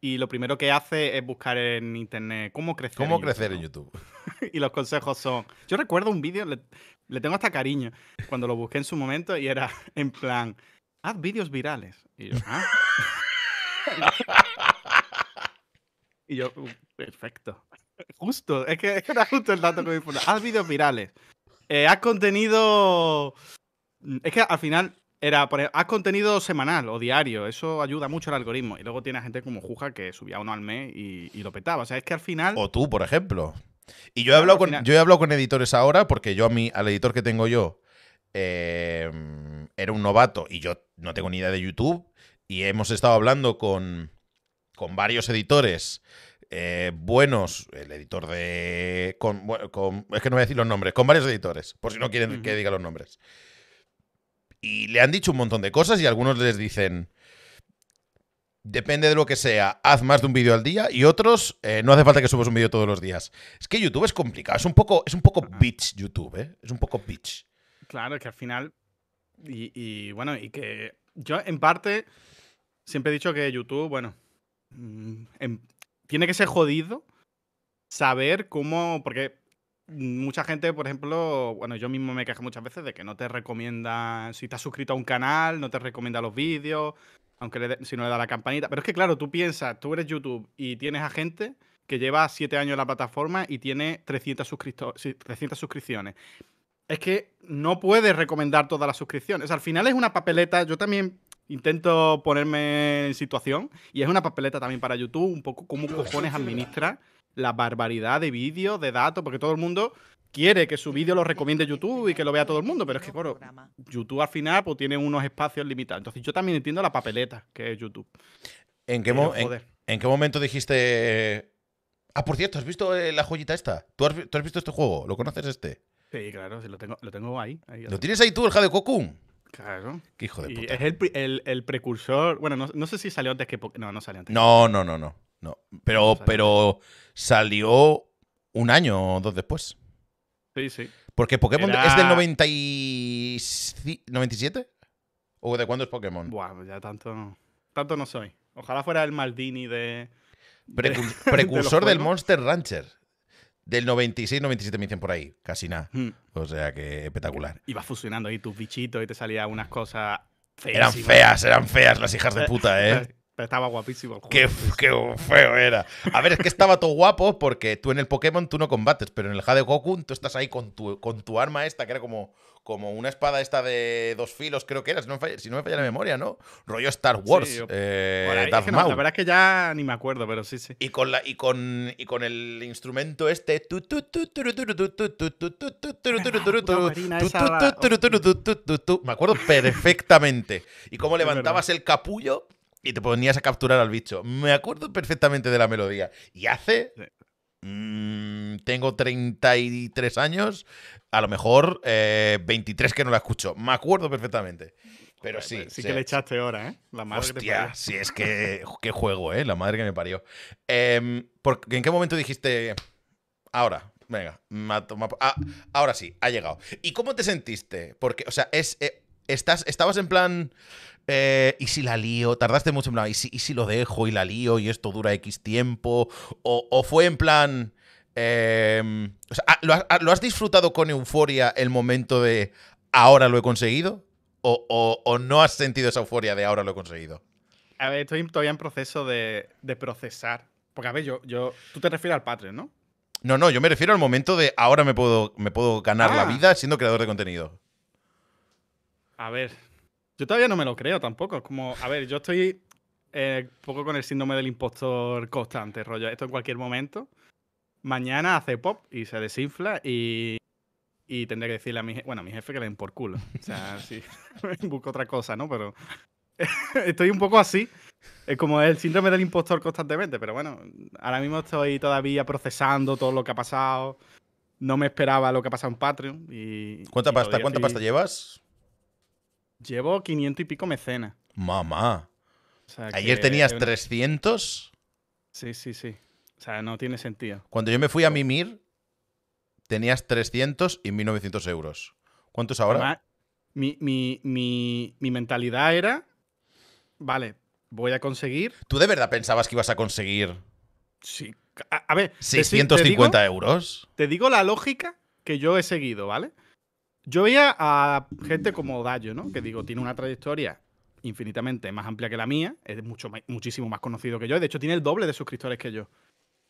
y lo primero que hace es buscar en internet cómo crecer. ¿Cómo crecer en YouTube? y los consejos son. Yo recuerdo un vídeo, le, tengo hasta cariño, cuando lo busqué en su momento y era en plan, haz vídeos virales. Y yo, ah". y yo, uh, perfecto. Justo, es que, era justo el dato que me importa. Haz vídeos virales. Eh, haz contenido. Mm, es que al final era, por haz contenido semanal o diario, eso ayuda mucho al algoritmo. Y luego tiene gente como Juja que subía uno al mes y, lo petaba. O sea, es que al final. O tú, por ejemplo. Y yo he hablado, con, yo he hablado con editores ahora, porque yo a mí, al editor que tengo yo, em, era un novato y yo no tengo ni idea de YouTube. Y hemos estado hablando con, varios editores eh, buenos, el editor de. Con, es que no voy a decir los nombres, con varios editores, por si no quieren que diga los nombres y le han dicho un montón de cosas y algunos les dicen, depende de lo que sea, haz más de un vídeo al día y otros, eh, no hace falta que subas un vídeo todos los días. Es que YouTube es complicado, es un poco, es un poco bitch YouTube, ¿eh? Es un poco bitch. Claro, que al final, y, bueno, y que yo en parte siempre he dicho que YouTube, bueno, mm, em, tiene que ser jodido saber cómo, porque mucha gente, por ejemplo, bueno, yo mismo me quejo muchas veces de que no te recomienda, si has suscrito a un canal, no te recomienda los vídeos, aunque si no le da la campanita. Pero es que claro, tú piensas, tú eres YouTube y tienes a gente que lleva siete años en la plataforma y tiene 300, 300 suscripciones. Es que no puedes recomendar todas las suscripciones. al final es una papeleta, yo también... Intento ponerme en situación y es una papeleta también para YouTube, un poco cómo cojones administra la barbaridad de vídeos, de datos, porque todo el mundo quiere que su vídeo lo recomiende YouTube y que lo vea todo el mundo, pero es que, claro, YouTube al final pues, tiene unos espacios limitados. Entonces yo también entiendo la papeleta que es YouTube. ¿En qué, momento dijiste... Eh, ah, por cierto, ¿has visto eh, la joyita esta? ¿Tú has, visto este juego? ¿Lo conoces este? Sí, claro, sí, lo, tengo, ahí. ¿Lo tienes ahí tú, el Jade Cocoon? Claro. Qué hijo de puta. es el, precursor. Bueno, no, no, sé si salió antes que. No, no salió antes. No, no, no, no. No, pero, pero salió un año o dos después. Sí, sí. Porque Pokémon es del y 97? ¿O de cuándo es Pokémon? Buah, pues ya tanto no. Tanto no soy. Ojalá fuera el Maldini de. precursor del Monster Rancher. Del 96, 97 me dicen por ahí, casi nada. Hmm. O sea que espectacular. Ibas fusionando ahí tus bichitos y te salían unas cosas feas. Eran feas, eran feas las hijas de puta, ¿eh? estaba guapísimo el juego. Qué, feo era. A ver, es que estaba todo guapo porque tú en el Pokémon tú no combates, pero en el Jade Goku tú estás ahí con tu, con tu arma esta, que era como, como una espada esta de dos filos, creo que era, si no me falla, la memoria, ¿no? Rollo Star Wars. Sí, la verdad es que ya ni me acuerdo, pero sí, sí. Y con, la, y con, y con el instrumento este. Me acuerdo perfectamente. Y cómo levantabas el capullo y te ponías a capturar al bicho. Me acuerdo perfectamente de la melodía. Y hace... Mm, tengo 33 años, a lo mejor 23 eh, que no la escucho. Me acuerdo perfectamente. Pero pues sí. Sí que le echaste hora, ¿eh? La madre que sí, es que. qué juego, ¿eh? La madre que me parió. Em, porque, ¿En qué momento dijiste. Ahora, venga, ah, ahora sí, ha llegado. ¿Y cómo te sentiste? Porque, o sea, es. Eh, estás, estabas en plan. Eh, ¿Y si la lío? ¿Tardaste mucho en plan? ¿Y si, lo dejo y la lío y esto dura X tiempo? ¿O, fue en plan... Em, ah, ah, ¿lo, has, disfrutado con euforia el momento de ahora lo he conseguido? ¿O, no has sentido esa euforia de ahora lo he conseguido? A ver, estoy todavía en proceso de, procesar. Porque, a ver, yo, yo, tú te refieres al Patreon, ¿no? No, no, yo me refiero al momento de ahora me puedo, me puedo ganar la ah. vida siendo creador de contenido. A ver, yo todavía no me lo creo tampoco. como, a ver, yo estoy un eh, poco con el síndrome del impostor constante, rollo. Esto en cualquier momento. Mañana hace pop y se desinfla y, y tendría que decirle a mi jefe, bueno, a mi jefe que le den por culo. O sea, sí, busco otra cosa, ¿no? Pero estoy un poco así. Es como el síndrome del impostor constantemente, pero bueno, ahora mismo estoy todavía procesando todo lo que ha pasado. No me esperaba lo que ha pasado en Patreon. Y, ¿Cuánta pasta, cuánta pasta llevas? Llevo 500 y pico mecenas. Mamá. Ayer tenías 300. Sí, sí, sí. O sea, no tiene sentido. Cuando yo me fui a mimir, tenías 300 y 1900 euros. ¿Cuántos ahora? mi, mentalidad era, vale, voy a conseguir. ¿Tú de verdad pensabas que ibas a conseguir? Sí. A, ver, 650 euros. Te digo la lógica que yo he seguido, ¿vale? Yo veía a gente como Dallo, ¿no? Que digo, tiene una trayectoria infinitamente más amplia que la mía, es mucho, muchísimo más conocido que yo, de hecho tiene el doble de suscriptores que yo.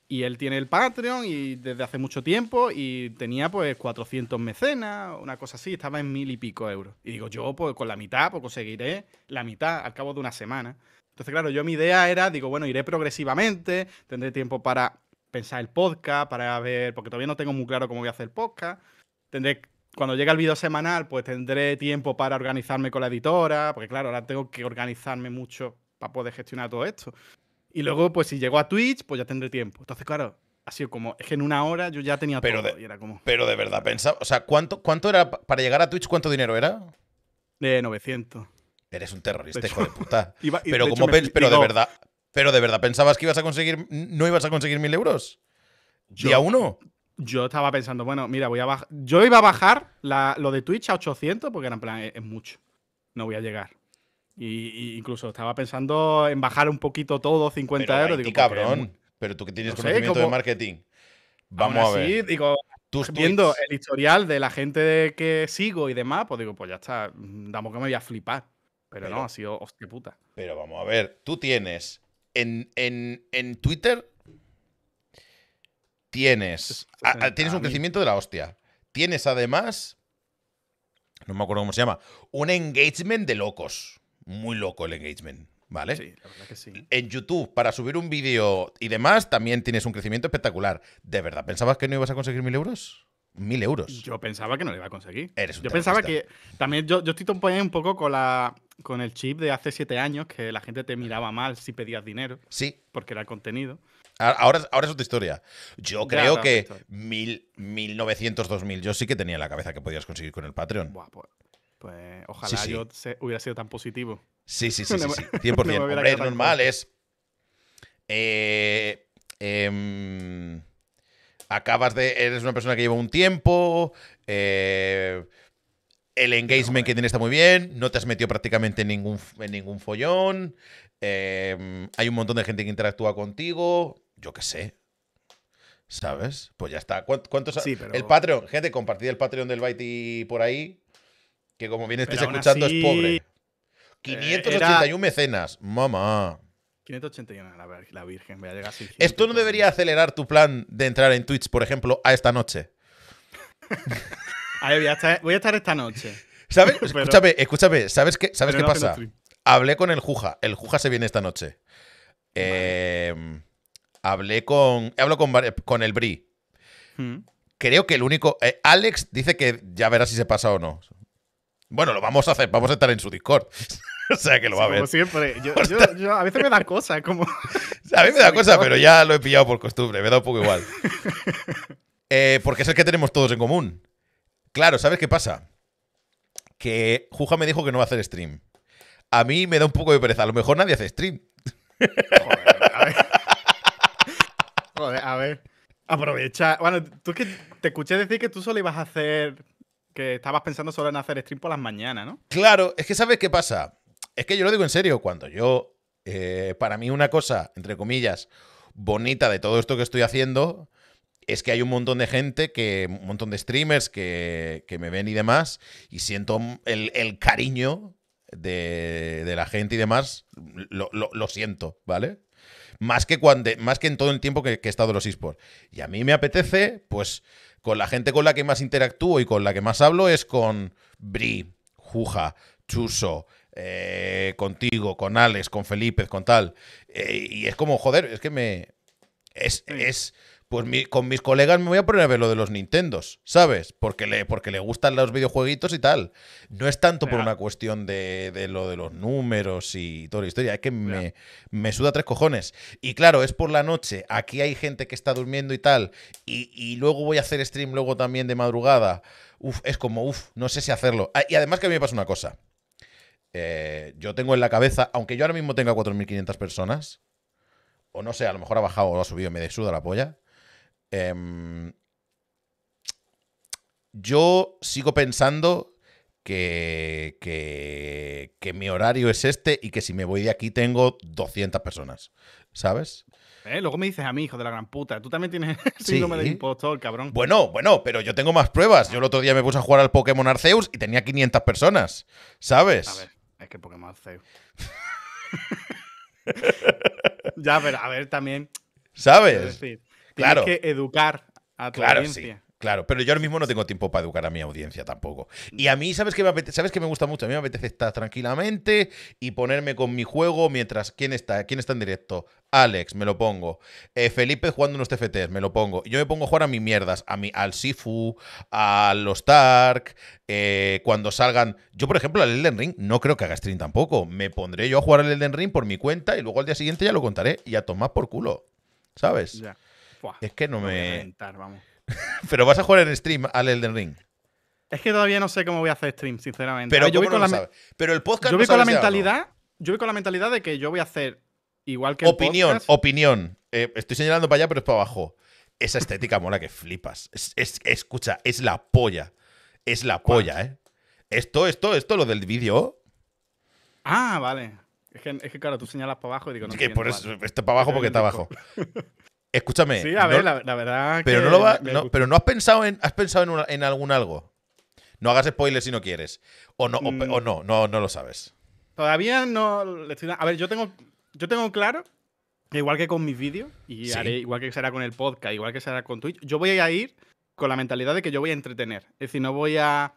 Y él tiene el Patreon y desde hace mucho tiempo y tenía pues 400 mecenas, una cosa así, estaba en mil y pico euros. Y digo, yo pues con la mitad, pues conseguiré la mitad al cabo de una semana. Entonces, claro, yo mi idea era, digo, bueno, iré progresivamente, tendré tiempo para pensar el podcast, para ver, porque todavía no tengo muy claro cómo voy a hacer el podcast, tendré cuando llegue el video semanal, pues tendré tiempo para organizarme con la editora, porque claro, ahora tengo que organizarme mucho para poder gestionar todo esto. Y luego, pues si llego a Twitch, pues ya tendré tiempo. Entonces, claro, ha sido como, es que en una hora yo ya tenía todo. era como, pero de verdad, pensaba, o sea, ¿cuánto, ¿cuánto era para llegar a Twitch? ¿Cuánto dinero era? De 900. Eres un terrorista, hijo de puta. pero, de como pero de verdad, pero de verdad, ¿pensabas que ibas a conseguir, no ibas a conseguir mil euros? ¿Día uno? Yo estaba pensando, bueno, mira, voy a bajar. Yo iba a bajar lo de Twitch a 800 porque era en plan, es, mucho. No voy a llegar. Y, incluso estaba pensando en bajar un poquito todo, 50 euros. Digo, cabrón. Pero tú que tienes conocimiento de marketing. Vamos a ver. digo, viendo el historial de la gente que sigo y demás, pues digo, pues ya está, mm, damos que me voy a flipar. Pero, no, ha sido hostia puta. Pero vamos a ver, tú tienes en, en, en Twitter tienes, tienes un crecimiento de la hostia. Tienes además, no me acuerdo cómo se llama, un engagement de locos. Muy loco el engagement, ¿vale? Sí, la verdad que sí. En YouTube, para subir un vídeo y demás, también tienes un crecimiento espectacular. ¿De verdad pensabas que no ibas a conseguir mil euros? Mil euros. Yo pensaba que no lo iba a conseguir. Eres un yo pensaba que. También yo, yo estoy un poco con la con el chip de hace siete años que la gente te miraba mal si pedías dinero. Sí. Porque era contenido. Ahora, ahora es otra historia. Yo creo que mil, 1900, 2000, yo sí que tenía la cabeza que podías conseguir con el Patreon. Pues, pues, ojalá yo hubiera sido tan positivo. Sí, sí, sí, sí, 100%. es normal, es... Eh, em, acabas de... Eres una persona que lleva un tiempo... Eh, el engagement que eh. tienes está muy bien, no te has metido prácticamente en ningún, ningún follón, em, hay un montón de gente que interactúa contigo, yo qué sé. ¿Sabes? Pues ya está. ¿Cuántos? El Patreon, gente, compartid el Patreon del Baiti por ahí, que como bien estáis escuchando es pobre. 581 eh, mecenas, mamá. 581 la, Virgen, voy a llegar Esto no debería acelerar tu plan de entrar en Twitch, por ejemplo, a esta noche. voy a, estar, esta noche. ¿Sabes? Pues escúchame, escúchame, ¿sabes qué, sabes qué pasa? Hablé con el Juja, el Juja se viene esta noche. Eh, hablé con. Hablo con, con el Bri. Hmm. Creo que el único. Eh, Alex dice que ya verá si se pasa o no. Bueno, lo vamos a hacer, vamos a estar en su Discord. o sea que lo va a ver. Como siempre. a veces me da cosa, como. a mí me da cosa, pero ya lo he pillado por costumbre, me da un poco igual. Eh, porque es el que tenemos todos en común. Claro, ¿sabes qué pasa? Que Juja me dijo que no va a hacer stream. A mí me da un poco de pereza. A lo mejor nadie hace stream. Joder, a ver. Aprovecha. Bueno, tú que te escuché decir que tú solo ibas a hacer. Que estabas pensando solo en hacer stream por las mañanas, ¿no? Claro, es que ¿sabes qué pasa? Es que yo lo digo en serio, cuando yo. Eh, para mí, una cosa, entre comillas, bonita de todo esto que estoy haciendo es que hay un montón de gente, que, un montón de streamers que, que me ven y demás, y siento el, cariño de, de, la gente y demás, lo siento, ¿vale? más que, más que en todo el tiempo que, he estado en los esports. Y a mí me apetece, pues, con la gente con la que más interactúo y con la que más hablo es con Bri, Juja, Chuso, eh, contigo, con Alex, con Felipe, con tal. Eh, y es como, joder, es que me. Es, es, pues con mis colegas me voy a poner a ver lo de los Nintendos, ¿sabes? Porque le, porque le gustan los videojueguitos y tal. No es tanto por una cuestión de, lo de los números y toda la historia, es que me, suda tres cojones. Y claro, es por la noche, aquí hay gente que está durmiendo y tal, y, luego voy a hacer stream luego también de madrugada. Uf, es como, uf, no sé si hacerlo. Ah, y además que a mí me pasa una cosa. Eh, yo tengo en la cabeza, aunque yo ahora mismo tenga 4.500 personas, o no sé, a lo mejor ha bajado o ha subido, me desuda la polla. Em, yo sigo pensando que, que, mi horario es este y que si me voy de aquí tengo 200 personas, ¿sabes? Eh, luego me dices a mí, hijo de la gran puta, tú también tienes síndrome de impostor, cabrón. Bueno, bueno, pero yo tengo más pruebas. Yo el otro día me puse a jugar al Pokémon Arceus y tenía 500 personas, ¿sabes? A ver, es que Pokémon Arceus. ya, pero a ver también. ¿Sabes? Claro. Tienes que educar a tu claro, audiencia. Sí, claro, pero yo ahora mismo no tengo tiempo para educar a mi audiencia tampoco. Mm. Y a mí, ¿sabes qué me, ¿Sabes qué me gusta mucho? A mí me apetece estar tranquilamente y ponerme con mi juego mientras. ¿Quién está? ¿Quién está en directo? Alex, me lo pongo. Eh, Felipe jugando unos TFTs, me lo pongo. Yo me pongo a jugar a mis mierdas, a mi, al Sifu, a los Tark. Eh, cuando salgan. Yo, por ejemplo, al Elden Ring no creo que haga stream tampoco. Me pondré yo a jugar al Elden Ring por mi cuenta y luego al día siguiente ya lo contaré y a tomar por culo. ¿Sabes? Ya es que no me. Pero vas a jugar en stream al Elden Ring. Es que todavía no sé cómo voy a hacer stream, sinceramente. Pero, yo voy con Pero el podcast. Yo voy con la mentalidad. Yo voy con la mentalidad de que yo voy a hacer igual que. Opinión, opinión. Eh, estoy señalando para allá, pero es para abajo. Esa estética mola que flipas. Es, escucha, es la polla. Es la polla, ¿eh? Esto, esto, esto, lo del vídeo. Ah, vale. Es que, es que, claro, tú señalas para abajo y digo, no. Es que por eso, esto para abajo porque está abajo. Escúchame. Sí, a ver, la, verdad. Pero, no lo va, pero no has pensado en, has pensado en, algún algo. No hagas spoilers si no quieres. O no, mm. no, no, no lo sabes. Todavía no. A ver, yo tengo, yo tengo claro que igual que con mis vídeos, y igual que será con el podcast, igual que será con Twitch, yo voy a ir con la mentalidad de que yo voy a entretener. Es decir, no voy a.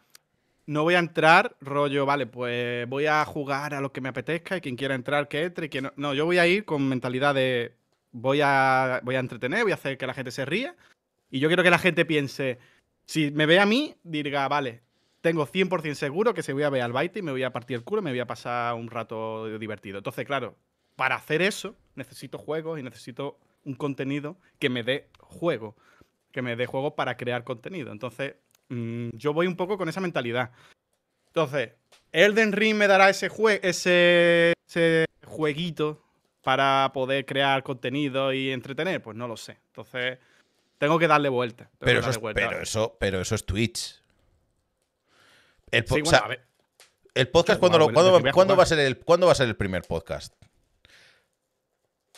No voy a entrar rollo, vale, pues voy a jugar a lo que me apetezca y quien quiera entrar que entre. no, yo voy a ir con mentalidad de voy a, voy a entretener, voy a hacer que la gente se ría. Y yo quiero que la gente piense, si me ve a mí, diga, vale, tengo 100% seguro que se voy a ver al baite y me voy a partir el culo me voy a pasar un rato divertido. Entonces, claro, para hacer eso necesito juegos y necesito un contenido que me dé juego, que me dé juego para crear contenido. Entonces, mm, yo voy un poco con esa mentalidad. Entonces, Elden Ring me dará ese, jue ese jueguito para poder crear contenido y entretener? Pues no lo sé. Entonces, tengo que darle vuelta. Pero, eso es, pero, eso, pero eso es Twitch. El, el podcast, cuando va a ser el, ¿cuándo va a ser el primer podcast?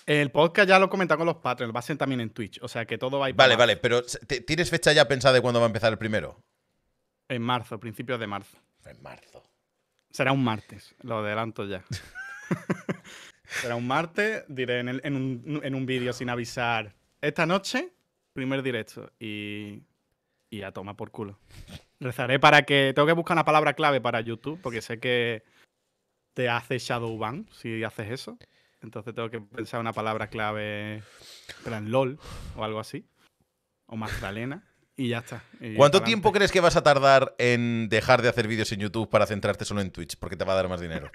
El podcast ya lo he comentado con los Patreons, va a ser también en Twitch, o sea que todo va a ir. Vale, vale, pero ¿tienes fecha ya pensada de cuándo va a empezar el primero? En marzo, principios de marzo. En marzo. Será un martes, lo adelanto ya. Será un martes, diré en, un, vídeo sin avisar. Esta noche, primer directo. Y, y a toma por culo. Rezaré para que. Tengo que buscar una palabra clave para YouTube, porque sé que te hace Shadowban si haces eso. Entonces tengo que pensar una palabra clave. Plan LOL o algo así. O Magdalena. Y ya está. ¿Cuánto tiempo crees que vas a tardar en dejar de hacer vídeos en YouTube para centrarte solo en Twitch? Porque te va a dar más dinero.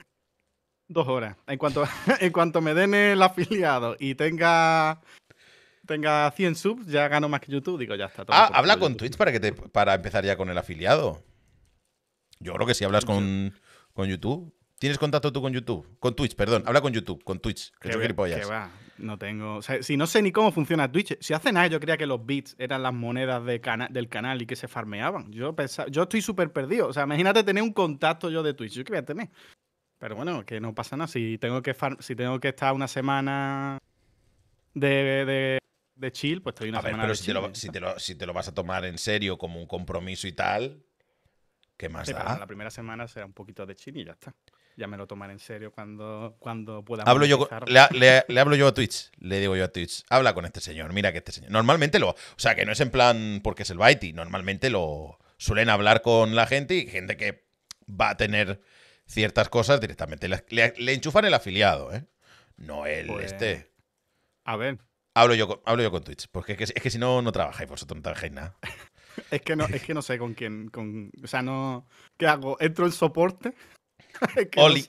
Dos horas. En cuanto, en cuanto me den el afiliado y tenga tenga 100 subs, ya gano más que YouTube. Digo, ya está. Todo ah, habla con Twitch para, que te, para empezar ya con el afiliado. Yo creo que si hablas con, YouTube. ¿Tienes contacto tú con YouTube? Con Twitch, perdón. Habla con YouTube, con Twitch. Que qué No tengo. si no sé ni cómo funciona Twitch. Si hace nada, yo creía que los bits eran las monedas del canal y que se farmeaban. Yo pensaba, yo estoy súper perdido. O sea, imagínate tener un contacto yo de Twitch. ¿Yo qué voy a tener? Pero bueno, que no pasa nada. Si tengo que, si tengo que estar una semana de, chill, pues estoy una semana pero si, te lo, si te lo vas a tomar en serio como un compromiso y tal, ¿qué más da? la primera semana será un poquito de chill y ya está. Ya me lo tomaré en serio cuando, cuando pueda. Hablo le, hablo yo a Twitch, le digo yo a Twitch, habla con este señor, mira que este señor. Normalmente lo. O sea, que no es en plan porque es el Baiti, normalmente lo suelen hablar con la gente y gente que va a tener ciertas cosas directamente. Le, enchufan el afiliado, ¿eh? No él, pues, este. A ver. Hablo yo, con, hablo yo Twitch, porque es que, si no, no trabajáis, vosotros no trabajáis nada. es, que no, es que no sé con quién. Con, o sea, no. ¿Qué hago? ¿Entro en soporte? Oli.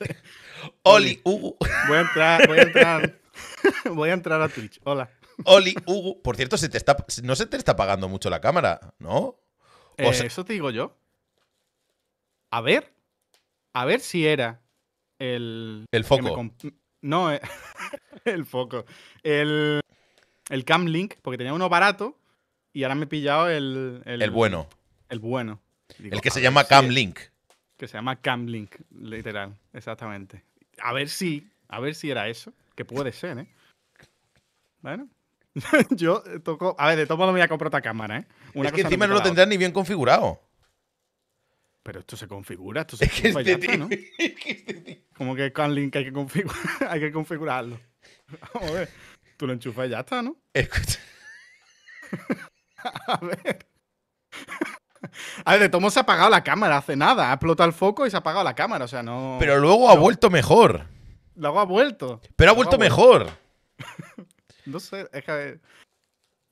Oli, Hugo. Voy a entrar, voy a entrar. voy a entrar a Twitch. Hola. Oli, Hugo. Por cierto, se te está, no se te está pagando mucho la cámara, ¿no? o eh, eso te digo yo. A ver. A ver si era el. El foco. No, eh, el foco. El, el Cam Link, porque tenía uno barato y ahora me he pillado el. El, bueno. El bueno. el que se llama Cam Link. Que se llama Cam Link, literal, exactamente. A ver si, a ver si era eso, que puede ser, ¿eh? Bueno, yo toco. A ver, de todo modo me voy a comprar otra cámara, ¿eh? es que encima no, lo tendrán ni bien configurado pero esto se configura, esto se configura y este que ¿no? Este es Como que con Link hay que, hay que configurarlo. Vamos a ver, tú lo enchufas y ya está, ¿no? Escucha. a ver. A ver, de tomo se ha apagado la cámara hace nada. Ha explotado el foco y se ha apagado la cámara, o sea, no. Pero luego ha vuelto mejor. Luego ha vuelto. Pero ha vuelto, mejor. no sé, es que. A ver.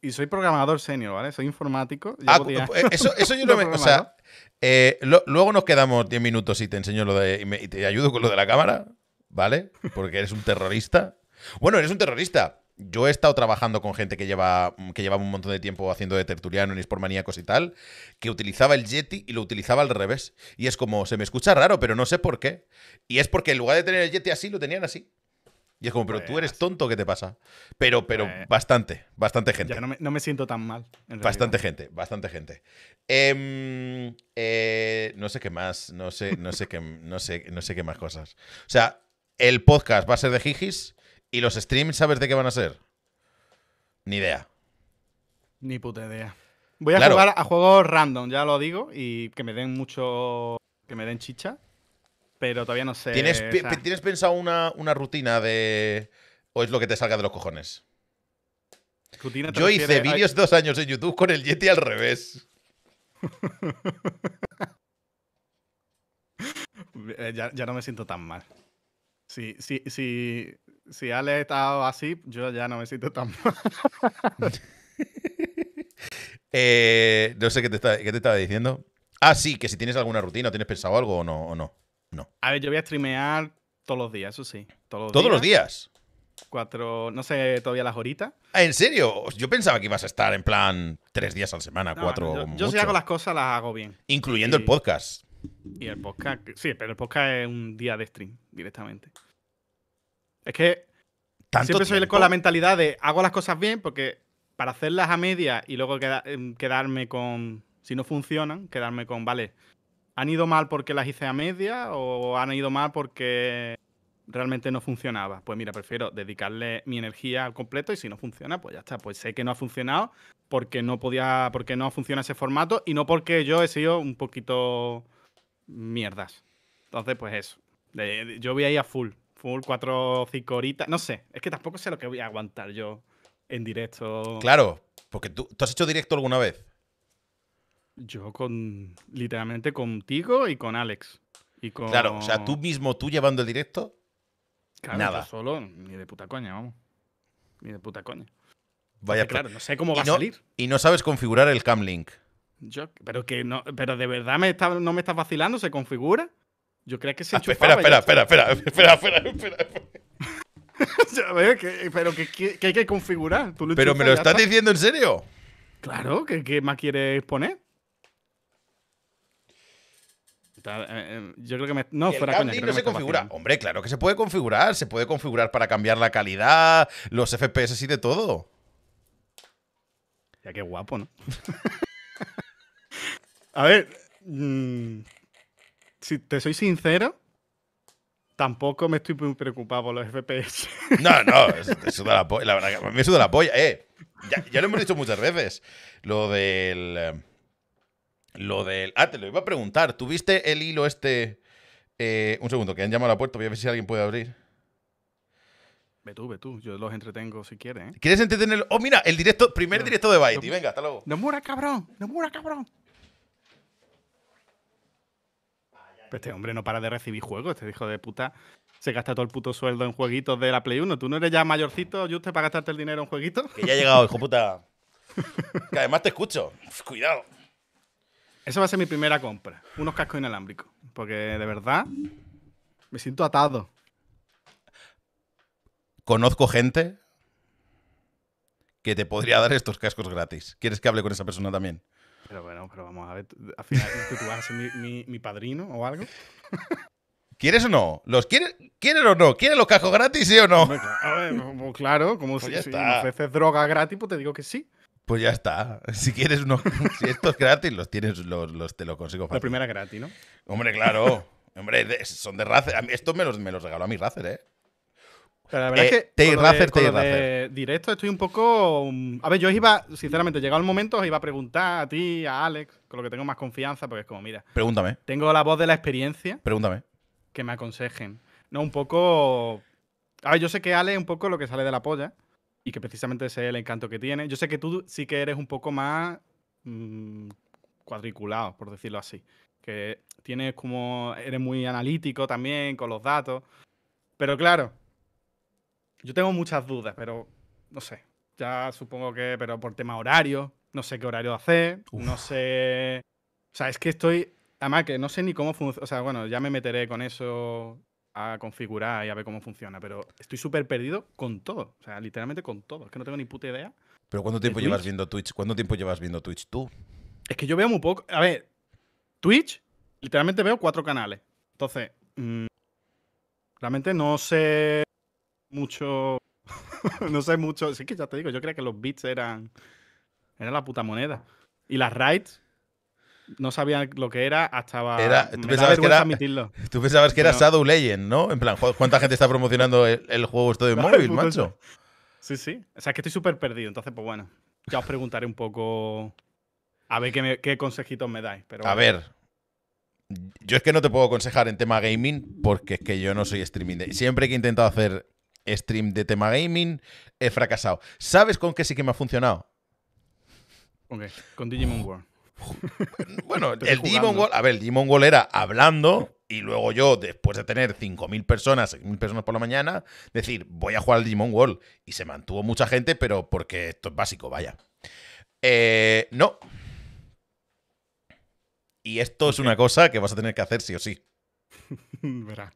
Y soy programador senior, ¿vale? Soy informático. Ah, pues, eso, eso yo no me. O sea, eh, luego nos quedamos 10 minutos y te enseño lo de. Y, te ayudo con lo de la cámara, ¿vale? Porque eres un terrorista. Bueno, eres un terrorista. Yo he estado trabajando con gente que lleva que llevaba un montón de tiempo haciendo de tertuliano por maníacos y tal, que utilizaba el Yeti y lo utilizaba al revés. Y es como, se me escucha raro, pero no sé por qué. Y es porque en lugar de tener el Yeti así, lo tenían así. Y es como, pero tú eres tonto, ¿qué te pasa? Pero, pero eh, bastante, bastante gente. no me, siento tan mal. bastante gente, bastante gente. Em, eh, no sé qué más, no sé, no sé qué, no sé, no sé qué más cosas. O sea, el podcast va a ser de Gigis y los streams, ¿sabes de qué van a ser? Ni idea. Ni puta idea. Voy a jugar a juegos random, ya lo digo, y que me den mucho, que me den chicha pero todavía no sé. ¿Tienes, pensado una, rutina de. o es lo que te salga de los cojones? Yo hice vídeos dos años en YouTube con el Yeti al revés. Eh, ya, no me siento tan mal. Si, si, si, si Ale estado así, yo ya no me siento tan mal. Eh, no sé qué te, estaba diciendo. Ah, sí, que si tienes alguna rutina, ¿tienes pensado algo no? O no? No. A ver, yo voy a streamear todos los días, eso sí. Todos los días. Cuatro, no sé todavía las horitas. Ah, ¿En serio? Yo pensaba que ibas a estar en plan tres días a la semana, cuatro. Yo, yo si hago las cosas, las hago bien. Incluyendo el podcast. Y el podcast, sí, pero el podcast es un día de stream directamente. Es que ¿Tanto siempre soy con la mentalidad de hago las cosas bien porque para hacerlas a media y luego em, quedarme con, si no funcionan, quedarme con, vale, ¿Han ido mal porque las hice a media o han ido mal porque realmente no funcionaba? Pues mira, prefiero dedicarle mi energía al completo y si no funciona, pues ya está. Pues sé que no ha funcionado porque no podía, porque no funciona ese formato y no porque yo he sido un poquito mierdas. Entonces, pues eso. Yo voy a ir a full. Full, cuatro, cinco horitas. No sé. Es que tampoco sé lo que voy a aguantar yo en directo. Claro, porque tú, ¿tú has hecho directo alguna vez. Yo con, literalmente contigo y con Alex. Y con... Claro, o sea, tú mismo, tú llevando el directo, claro, nada. solo, ni de puta coña, vamos. Ni de puta coña. Vaya, claro, no sé cómo va a salir. Y no sabes configurar el cam link. Yo, pero que no, pero de verdad me no me estás vacilando, se configura. Yo creo que se ah, Espera, espera, espera, espera, espera, espera, espera, espera. pero que, hay que configurar. pero me lo estás diciendo en serio. Claro, qué más quieres poner? Eh, eh, yo creo que me, no fuera con el no se configura. Hombre, claro que se puede configurar. Se puede configurar para cambiar la calidad, los FPS y de todo. Ya qué guapo, ¿no? A ver, mm, si te soy sincero, tampoco me estoy preocupado por los FPS. No, no, me suda la, polla, la verdad, me suda la polla. Eh, ya lo hemos dicho muchas veces. Lo del eh, lo del. Ah, te lo iba a preguntar. ¿Tuviste el hilo este? Eh, un segundo, que han llamado a la puerta. Voy a ver si alguien puede abrir. Ve tú, ve tú. Yo los entretengo si quieres. ¿eh? ¿Quieres entretener? Oh, mira, el directo, primer directo de Baiti. Venga, hasta luego. No mura, cabrón. No mueras, cabrón. este hombre no para de recibir juegos, este hijo de puta. Se gasta todo el puto sueldo en jueguitos de la Play 1. ¿Tú no eres ya mayorcito, Juste, para gastarte el dinero en jueguitos? Que ya ha llegado, hijo puta. que además te escucho. Cuidado. Esa va a ser mi primera compra. Unos cascos inalámbricos. Porque de verdad me siento atado. Conozco gente que te podría dar estos cascos gratis. ¿Quieres que hable con esa persona también? Pero bueno, pero vamos a ver. Al final, ¿tú, vas a ser mi, padrino o algo? ¿Quieres o no? ¿Los quieres, ¿Quieres o no? ¿Quieres los cascos gratis, sí o no? Pues, pues claro, como pues si, si me ofreces droga gratis, pues te digo que sí. Pues ya está. Si quieres unos. si estos gratis, los tienes, los, los te lo consigo La primera gratis, ¿no? Hombre, claro. Hombre, son de Razer. A esto me los, regaló a mi Razer, ¿eh? Pero la verdad eh, es que. Razer, Razer. Directo estoy un poco. Um, a ver, yo iba, sinceramente, llegado el momento, iba a preguntar a ti, a Alex, con lo que tengo más confianza, porque es como, mira. Pregúntame. Tengo la voz de la experiencia. Pregúntame. Que me aconsejen. No, un poco. A ver, yo sé que Alex es un poco lo que sale de la polla y que precisamente ese es el encanto que tiene. Yo sé que tú sí que eres un poco más mm, cuadriculado, por decirlo así. Que tienes como. eres muy analítico también con los datos. Pero claro, yo tengo muchas dudas, pero no sé. Ya supongo que. Pero por tema horario, no sé qué horario hacer, no sé. O sea, es que estoy. Además, que no sé ni cómo funciona. O sea, bueno, ya me meteré con eso a configurar y a ver cómo funciona, pero estoy súper perdido con todo, o sea, literalmente con todo, es que no tengo ni puta idea. Pero ¿cuánto tiempo llevas viendo Twitch? ¿Cuánto tiempo llevas viendo Twitch tú? Es que yo veo muy poco, a ver, Twitch, literalmente veo cuatro canales, entonces, mm, realmente no sé mucho, no sé mucho, sí que ya te digo, yo creía que los bits eran, era la puta moneda. Y las raids, no sabía lo que era hasta era, tú, pensabas admitirlo. tú pensabas que era Shadow Legend, ¿no? En plan, ¿cuánta gente está promocionando el, juego esto de móvil, macho? Sí, sí. O sea, es que estoy súper perdido. Entonces, pues bueno, ya os preguntaré un poco a ver qué, consejitos me dais. Pero a ver. Yo es que no te puedo aconsejar en tema gaming porque es que yo no soy streaming. y Siempre que he intentado hacer stream de tema gaming, he fracasado. ¿Sabes con qué sí que me ha funcionado? Ok, Con Digimon World. Bueno, el Demon Wall, a ver, el Demon Wall era hablando y luego yo, después de tener 5.000 personas, 6.000 personas por la mañana, decir, voy a jugar al Demon Wall. Y se mantuvo mucha gente, pero porque esto es básico, vaya. Eh, no. Y esto es una cosa que vas a tener que hacer sí o sí. Verá.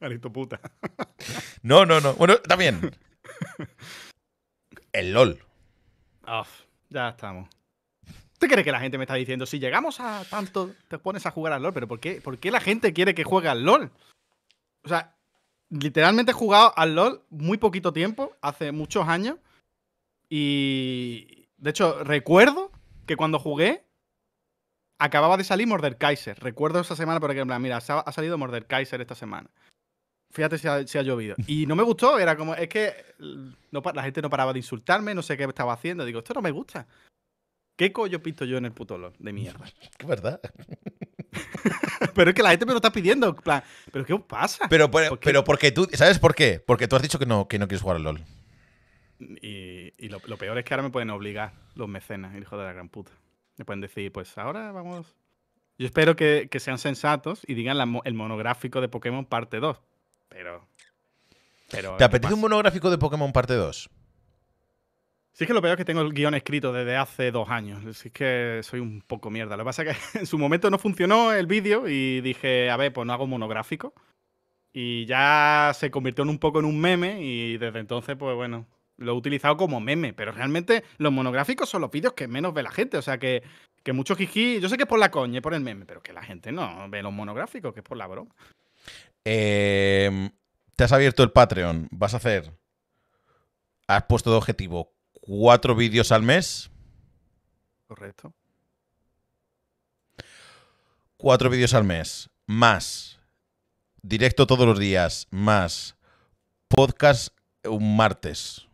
Marito puta. no, no, no. Bueno, también. El LOL. Ah, ya estamos. ¿Tú crees que la gente me está diciendo? Si llegamos a tanto, te pones a jugar al LOL, pero ¿por qué, ¿por la gente quiere que juegue al LOL? O sea, literalmente he jugado al LOL muy poquito tiempo, hace muchos años. Y de hecho, recuerdo que cuando jugué, acababa de salir Morder Recuerdo esa semana, por ejemplo, mira, ha salido Morder esta semana. Fíjate si ha, llovido. Y no me gustó, era como, es que mm, la gente no paraba de insultarme, no sé qué estaba haciendo. Digo, esto no me gusta. ¿Qué coño pito yo en el puto LOL de mierda? Es verdad. pero es que la gente me lo está pidiendo. ¿pero qué pasa? Pero, pero, porque tú. ¿Sabes por qué? Porque tú has dicho que no, que no quieres jugar al LOL. Y, lo, peor es que ahora me pueden obligar los mecenas, el hijo de la gran puta. Me pueden decir, pues ahora vamos. Yo espero que, sean sensatos y digan el monográfico de Pokémon parte 2. Pero. pero ¿Te apetece un monográfico de Pokémon parte 2? Sí es que lo peor es que tengo el guión escrito desde hace dos años. es que soy un poco mierda. Lo que pasa es que en su momento no funcionó el vídeo y dije, a ver, pues no hago monográfico. Y ya se convirtió en un poco en un meme y desde entonces, pues bueno, lo he utilizado como meme. Pero realmente los monográficos son los vídeos que menos ve la gente. O sea que, que mucho yo sé que es por la coña por el meme, pero que la gente no ve los monográficos, que es por la broma. Em, te has abierto el Patreon, vas a hacer... Has puesto de objetivo cuatro vídeos al mes. Correcto. Cuatro vídeos al mes, más directo todos los días, más podcast un martes.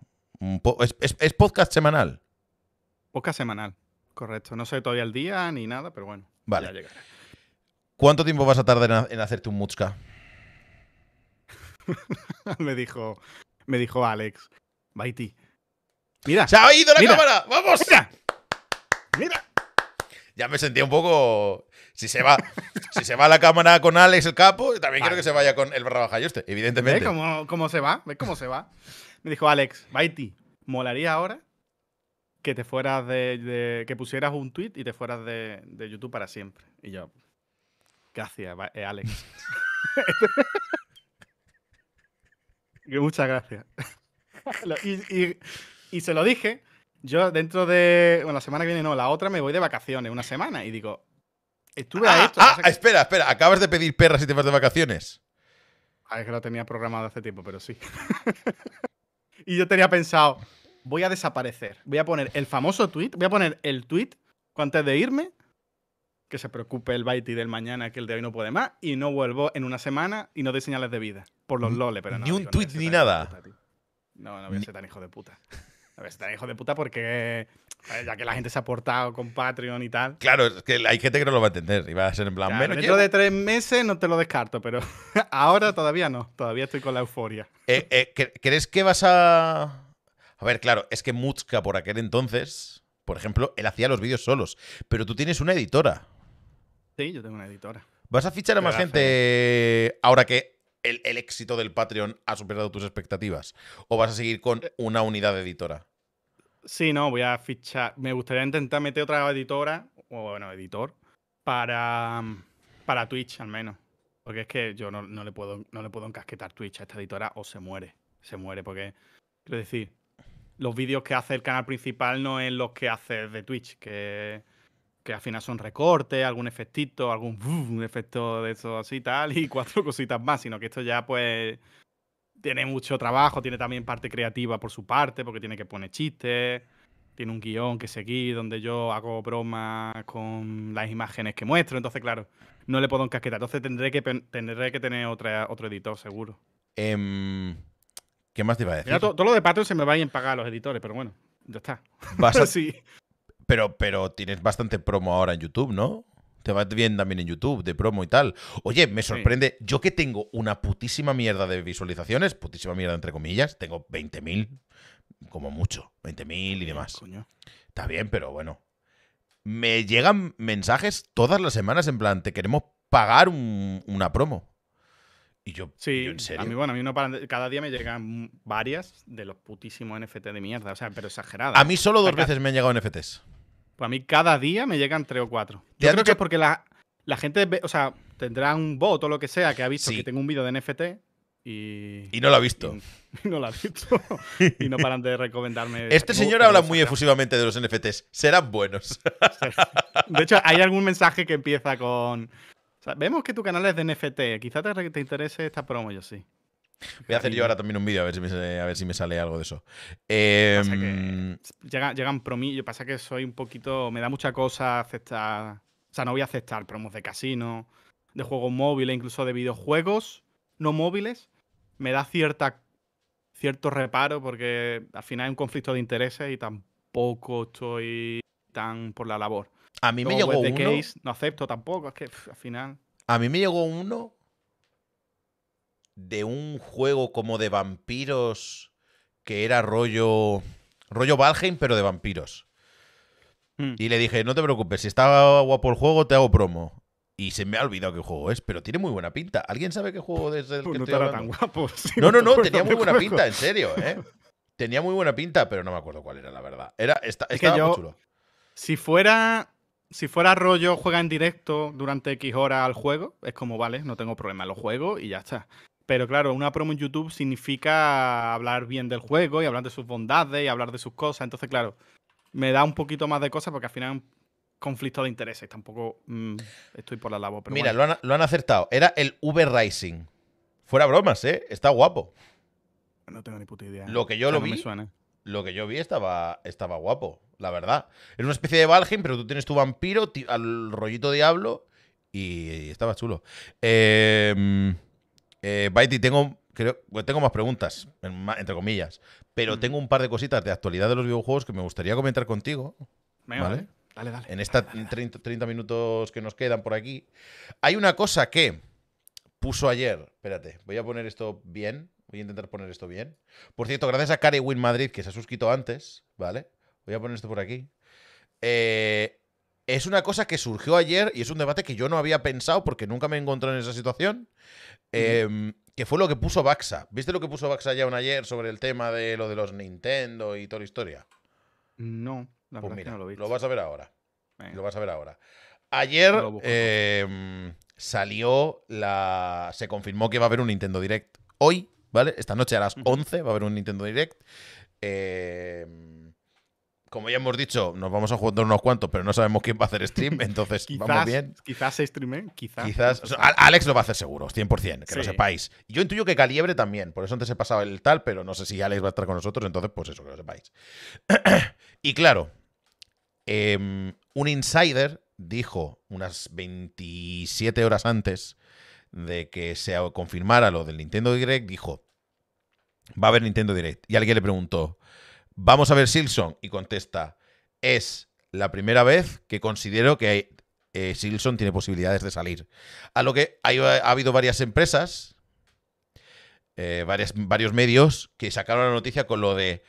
es, podcast semanal? Podcast semanal, correcto. No sé todavía el día ni nada, pero bueno. Vale. Ya ¿Cuánto tiempo vas a tardar en, hacerte un mutska? me dijo, me dijo Alex, Baiti, Mira. ¡Se ha ido la cámara! ¡Vamos! ¡Mira! ¡Mira! Ya me sentía un poco. Si se va, si se va la cámara con Alex el capo, también quiero que se vaya con el barra baja este, evidentemente. ¿Ves cómo, se va? ¿Ves cómo se va? Me dijo Alex, Baiti, ¿molaría ahora que te fueras de, que pusieras un tweet y te fueras de, YouTube para siempre? Y yo, gracias, eh, Alex. Muchas gracias. y, y se lo dije. Yo dentro de. Bueno, la semana que viene no, la otra me voy de vacaciones, una semana. Y digo, estuve ah, a esto. Ah, espera, espera, acabas de pedir perras y te vas de vacaciones. Ah, es que lo tenía programado hace tiempo, pero sí. y yo tenía pensado, voy a desaparecer. Voy a poner el famoso tweet, voy a poner el tweet antes de irme. Que se preocupe el Baiti del mañana, que el de hoy no puede más. Y no vuelvo en una semana y no doy señales de vida. Por los loles, pero no. Ni un tweet ni nada. No, no voy a ser tan hijo de puta. Es hijo de puta porque ya que la gente se ha portado con Patreon y tal. Claro, es que hay gente que no lo va a entender y va a ser en plan Dentro de tres meses no te lo descarto, pero ahora todavía no. Todavía estoy con la euforia. Eh, eh, ¿Crees que vas a.? A ver, claro, es que Mutzka por aquel entonces, por ejemplo, él hacía los vídeos solos. Pero tú tienes una editora. Sí, yo tengo una editora. ¿Vas a fichar a más gente ahora que el, el éxito del Patreon ha superado tus expectativas? ¿O vas a seguir con eh. una unidad de editora? Sí, no, voy a fichar. Me gustaría intentar meter otra editora, o bueno, editor, para, mm, para Twitch al menos. Porque es que yo no, le puedo, no le puedo encasquetar Twitch a esta editora o se muere. Se muere, porque. Quiero decir, los vídeos que hace el canal principal no es los que hace de Twitch, que, que al final son recortes, algún efectito, algún efecto de eso así tal, y cuatro cositas más, sino que esto ya pues tiene mucho trabajo, tiene también parte creativa por su parte, porque tiene que poner chistes, tiene un guión que seguir donde yo hago bromas con las imágenes que muestro, entonces claro, no le puedo encasquetar, entonces tendré que, tendré que tener otra, otro editor seguro. Em, ¿Qué más te iba a decir? todo, lo de Patreon se me va a pagar los editores, pero bueno, ya está. Vas a... pero, pero tienes bastante promo ahora en YouTube, ¿no? Te va bien también en YouTube, de promo y tal. Oye, me sorprende, yo que tengo una putísima mierda de visualizaciones, putísima mierda entre comillas, tengo 20.000, como mucho, 20.000 y demás. Está bien, pero bueno. Me llegan mensajes todas las semanas en plan, te queremos pagar una promo. Y yo, en serio. A mí, bueno, a mí cada día me llegan varias de los putísimos NFT de mierda, o sea, pero exagerada. A mí solo dos veces me han llegado NFTs. Pues a mí cada día me llegan tres o cuatro. Yo creo que es porque la, gente, o sea, tendrá un bot o lo que sea que ha visto que tengo un vídeo de NFT y... y... no lo ha visto. Y, no lo ha visto. y no paran de recomendarme. Este señor habla muy efusivamente de los NFTs. Serán buenos. de hecho, hay algún mensaje que empieza con... vemos que tu canal es de NFT. Quizás te, te interese esta promo, yo sí. Voy a hacer yo ahora también un vídeo a, ver si me sale, a ver si me sale algo de eso. Eh, que em, llegan pasa que soy un poquito. Me da mucha cosa aceptar. O sea, no voy a aceptar promos de casino, de juegos móviles, incluso de videojuegos no móviles. Me da cierta, cierto reparo porque al final es un conflicto de intereses y tampoco estoy tan por la labor. A mí me llegó pues, uno. no acepto tampoco, es que al final. A mí me llegó uno de un juego como de vampiros que era rollo. rollo Valheim, pero de vampiros. Hmm. Y le dije, no te preocupes, si está guapo el juego, te hago promo. Y se me ha olvidado qué juego es, pero tiene muy buena pinta. ¿Alguien sabe qué juego es el pues que no estoy Tan no, no, no, tenía muy buena pinta, en serio, ¿eh? Tenía muy buena pinta, pero no me acuerdo cuál era, la verdad. Era, estaba muy chulo. Si fuera si fuera rollo, juega en directo durante X horas al juego, es como, vale, no tengo problema, lo juego y ya está. Pero claro, una promo en YouTube significa hablar bien del juego y hablar de sus bondades y hablar de sus cosas. Entonces, claro, me da un poquito más de cosas porque al final conflicto de intereses. Tampoco mm, estoy por la labor. Mira, lo, han, acertado. Era el V Rising. Fuera bromas, ¿eh? Está guapo. No tengo ni puta idea. Lo que yo lo vi. Lo que yo vi estaba, estaba guapo, la verdad. Es una especie de Valheim, pero tú tienes tu vampiro al rollito diablo y, y estaba chulo. Eh. Eh, Baiti, tengo, creo, tengo más preguntas, entre comillas, pero tengo un par de cositas de actualidad de los videojuegos que me gustaría comentar contigo. ¿vale? Dale, dale. En estos 30, minutos que nos quedan por aquí. Hay una cosa que puso ayer. Espérate, voy a poner esto bien. Voy a intentar poner esto bien. Por cierto, gracias a Cariwin Win Madrid, que se ha suscrito antes, ¿vale? Voy a poner esto por aquí. Eh, es una cosa que surgió ayer y es un debate que yo no había pensado porque nunca me encontré en esa situación. Em, que fue lo que puso Baxa. ¿Viste lo que puso Baxa ya un ayer sobre el tema de lo de los Nintendo y toda la historia? No, la pues no lo, vi. lo vas a ver ahora. Lo vas a ver ahora. Ayer em, salió la. Se confirmó que va a haber un Nintendo Direct hoy, ¿vale? Esta noche a las 11 va a haber un Nintendo Direct. Eh como ya hemos dicho, nos vamos a jugar unos cuantos, pero no sabemos quién va a hacer stream, entonces vamos bien. Quizás se streamen, quizás. Alex lo va a hacer seguro, 100%, que lo sepáis. Yo intuyo que Calibre también, por eso antes he pasado el tal, pero no sé si Alex va a estar con nosotros, entonces pues eso, que lo sepáis. y claro, em, un insider dijo unas 27 horas antes de que se confirmara lo del Nintendo Direct, dijo, va a haber Nintendo Direct. Y alguien le preguntó, vamos a ver Silson. Y contesta, es la primera vez que considero que eh, Silson tiene posibilidades de salir. A lo que ha habido varias empresas, eh, varios medios, que sacaron la noticia con lo de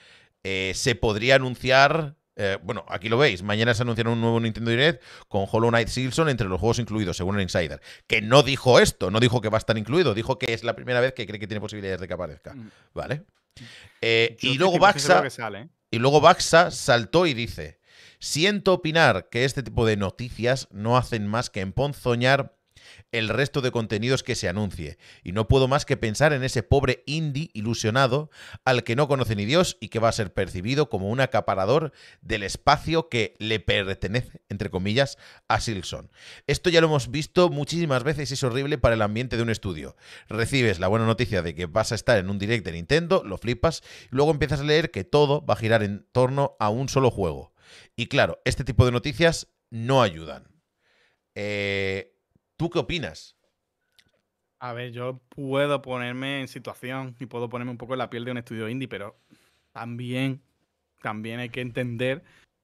eh, se podría anunciar eh, bueno, aquí lo veis. Mañana se anunciará un nuevo Nintendo Direct con Hollow Knight Silson entre los juegos incluidos, según el Insider. Que no dijo esto, no dijo que va a estar incluido, dijo que es la primera vez que cree que tiene posibilidades de que aparezca. Mm. ¿Vale? Eh, ¿eh? y, luego Baxa, y luego Baxa saltó y dice: Siento opinar que este tipo de noticias no hacen más que emponzoñar el resto de contenidos que se anuncie, y no puedo más que pensar en ese pobre indie ilusionado al que no conoce ni Dios y que va a ser percibido como un acaparador del espacio que le pertenece, entre comillas, a Silson. Esto ya lo hemos visto muchísimas veces y es horrible para el ambiente de un estudio. Recibes la buena noticia de que vas a estar en un direct de Nintendo, lo flipas, y luego empiezas a leer que todo va a girar en torno a un solo juego. Y claro, este tipo de noticias no ayudan. Eh, ¿Tú qué opinas? A ver, yo puedo ponerme en situación y puedo ponerme un poco en la piel de un estudio indie, pero también, también hay que entender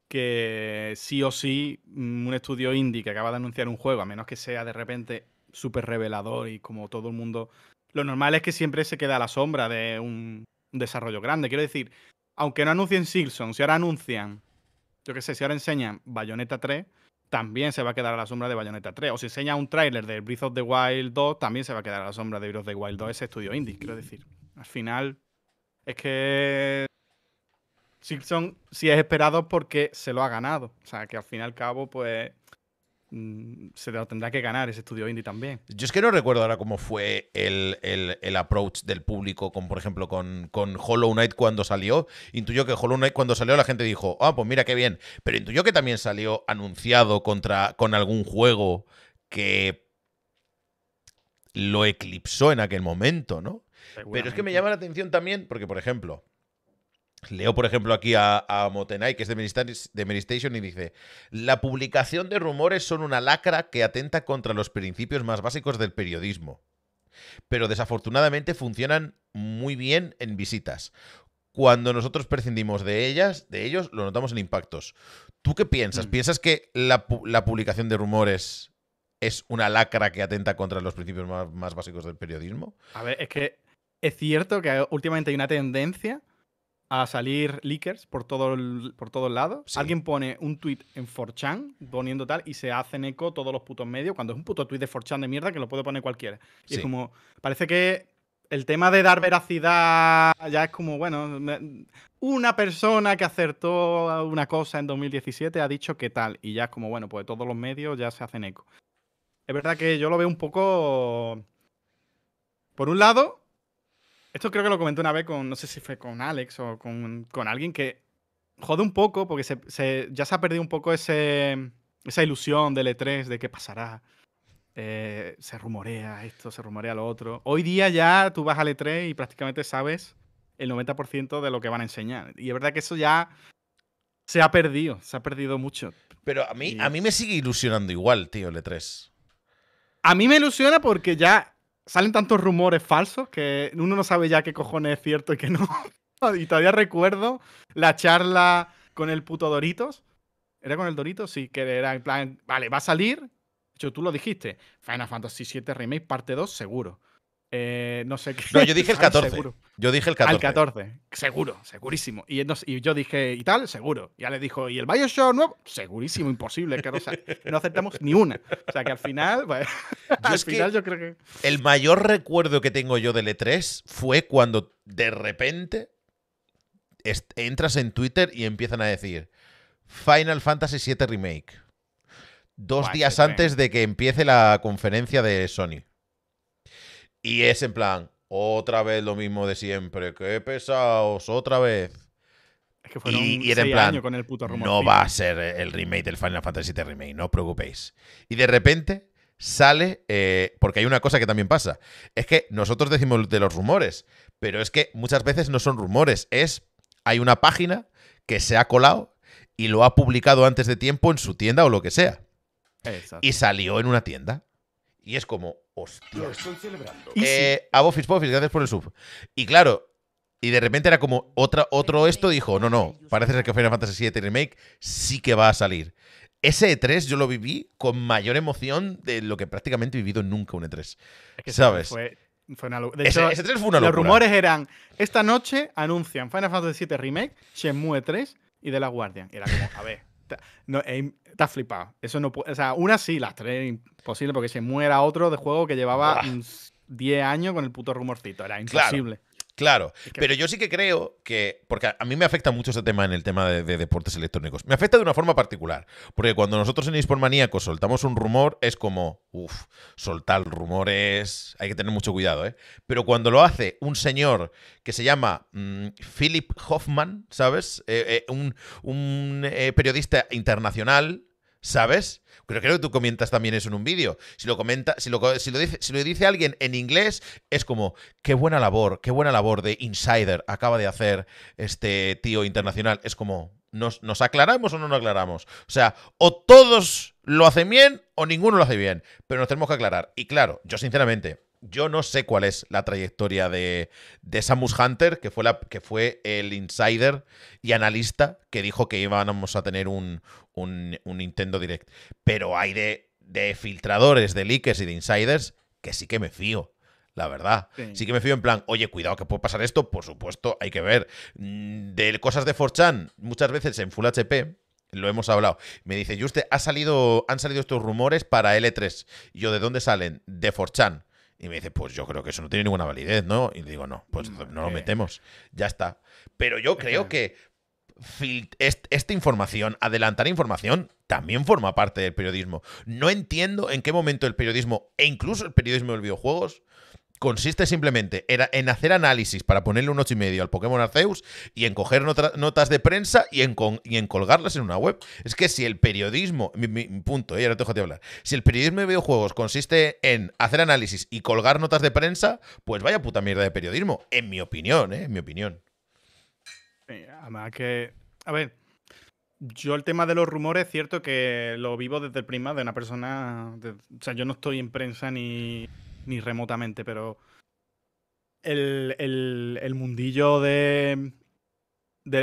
que sí o sí mm, un estudio indie que acaba de anunciar un juego, a menos que sea de repente súper revelador y como todo el mundo... Lo normal es que siempre se queda a la sombra de un desarrollo grande. Quiero decir, aunque no anuncien Silson, si ahora anuncian, yo qué sé, si ahora enseñan Bayonetta 3, también se va a quedar a la sombra de Bayonetta 3. O si enseña un tráiler de Breath of the Wild 2, también se va a quedar a la sombra de Breath of the Wild 2, ese estudio indie, quiero decir. Al final, es que Silson sí es esperado porque se lo ha ganado. O sea, que al fin y al cabo, pues Mm, se tendrá que ganar ese estudio indie también. Yo es que no recuerdo ahora cómo fue el, approach del público, con, por ejemplo, con, con, Hollow Knight cuando salió. Intuyo que Hollow Knight cuando salió la gente dijo, ah, pues mira qué bien. Pero intuyo que también salió anunciado contra, con algún juego que lo eclipsó en aquel momento, ¿no? Pero es que me llama la atención también, porque, por ejemplo, Leo, por ejemplo, aquí a, Motenay, que es de, y dice: La publicación de rumores son una lacra que atenta contra los principios más básicos del periodismo. Pero desafortunadamente funcionan muy bien en visitas. Cuando nosotros prescindimos de ellas, de ellos, lo notamos en impactos. ¿Tú qué piensas? Mm. ¿Piensas que la, publicación de rumores es una lacra que atenta contra los principios más básicos del periodismo? A ver, es que es cierto que últimamente hay una tendencia a salir leakers por todos por todo lados. Alguien pone un tweet en 4chan poniendo tal y se hacen eco todos los putos medios cuando es un puto tweet de 4chan de mierda que lo puede poner cualquiera. Y es como, parece que el tema de dar veracidad ya es como, bueno, una persona que acertó una cosa en 2017 ha dicho que tal y ya es como, bueno, pues todos los medios ya se hacen eco. Es verdad que yo lo veo un poco... Por un lado, esto creo que lo comenté una vez con, no sé si fue con Alex o con, alguien que jode un poco porque ya se ha perdido un poco esa ilusión del E3 de qué pasará. Eh, se rumorea esto, se rumorea lo otro. Hoy día ya tú vas a E3 y prácticamente sabes el 90% de lo que van a enseñar. Y es verdad que eso ya se ha perdido, se ha perdido mucho. Pero a mí, a mí me sigue ilusionando igual, tío, el 3 e A mí me ilusiona porque ya salen tantos rumores falsos que uno no sabe ya qué cojones es cierto y qué no. y todavía recuerdo la charla con el puto Doritos. ¿Era con el Doritos? Sí, que era en plan, vale, va a salir. De hecho, tú lo dijiste. Final Fantasy VII Remake parte 2, seguro. Eh, no sé qué. No, yo dije el 14. Seguro. Yo dije el 14. 14. Seguro, segurísimo. Y, yo dije, ¿y tal? Seguro. Ya le dijo, ¿y el Bioshock nuevo? Segurísimo, imposible. no, aceptamos ni una. O sea que al pues, final. yo creo que. El mayor recuerdo que tengo yo del E3 fue cuando de repente entras en Twitter y empiezan a decir Final Fantasy VII Remake. Dos días antes de que empiece la conferencia de Sony. Y es en plan, otra vez lo mismo de siempre, qué pesados, otra vez. Es que y, y en plan, no va a ser el remake del Final Fantasy VII Remake, no os preocupéis. Y de repente sale, eh, porque hay una cosa que también pasa, es que nosotros decimos de los rumores, pero es que muchas veces no son rumores, es, hay una página que se ha colado y lo ha publicado antes de tiempo en su tienda o lo que sea. Y salió en una tienda. Y es como, Hostia. estoy celebrando. Eh, a Bofis, Bofis, gracias por el sub. Y claro, y de repente era como otra, otro esto, dijo, no, no, parece ser que Final Fantasy VII Remake sí que va a salir. Ese E3 yo lo viví con mayor emoción de lo que prácticamente he vivido nunca un E3. ¿Sabes? Fue, de hecho, ese, 3 fue una locura. Los rumores eran, esta noche anuncian Final Fantasy VII Remake, Shenmue 3 e y The Last Guardian. Era como, a ver no, está flipado. Eso no O sea, una sí, las tres imposible, porque se muera otro de juego que llevaba 10 años con el puto rumorcito. Era imposible. Claro, pero yo sí que creo que, porque a mí me afecta mucho ese tema en el tema de, deportes electrónicos, me afecta de una forma particular, porque cuando nosotros en eSport Maníaco soltamos un rumor es como, uff, soltar rumores, hay que tener mucho cuidado, ¿eh? Pero cuando lo hace un señor que se llama mm, Philip Hoffman, ¿sabes? Eh, eh, un, eh, periodista internacional, ¿sabes? Pero creo que tú comentas también eso en un vídeo. Si lo comenta, si lo, dice, si lo dice alguien en inglés, es como, qué buena labor, qué buena labor de insider acaba de hacer este tío internacional. Es como, ¿nos, nos aclaramos o no nos aclaramos? O sea, o todos lo hacen bien o ninguno lo hace bien. Pero nos tenemos que aclarar. Y claro, yo sinceramente yo no sé cuál es la trayectoria de, de Samus Hunter, que fue, la, que fue el insider y analista que dijo que íbamos a tener un, un, un Nintendo Direct. Pero hay de, filtradores, de leakers y de insiders que sí que me fío. La verdad. Sí. que me fío en plan, oye, cuidado que puede pasar esto. Por supuesto, hay que ver. Mm, de cosas de 4chan, muchas veces en Full HP, lo hemos hablado. Me dice, Juste, ha salido, han salido estos rumores para L3. yo, ¿de dónde salen? De 4chan. Y me dice, pues yo creo que eso no tiene ninguna validez, ¿no? Y digo, no, pues mm, no, lo metemos. Ya está. Pero yo creo que esta información, adelantar información, también forma parte del periodismo. No entiendo en qué momento el periodismo, e incluso el periodismo de los videojuegos, consiste simplemente en hacer análisis para ponerle un 8,5 y medio al Pokémon Arceus y en coger notas de prensa y en, colgarlas en una web. Es que si el periodismo, mi, punto, eh, ahora te dejo de hablar, si el periodismo de videojuegos consiste en hacer análisis y colgar notas de prensa, pues vaya puta mierda de periodismo, en mi opinión, eh, en mi opinión. además que, a ver, yo el tema de los rumores, es cierto que lo vivo desde el prima de una persona, o sea, yo no estoy en prensa ni ni remotamente, pero el, mundillo de,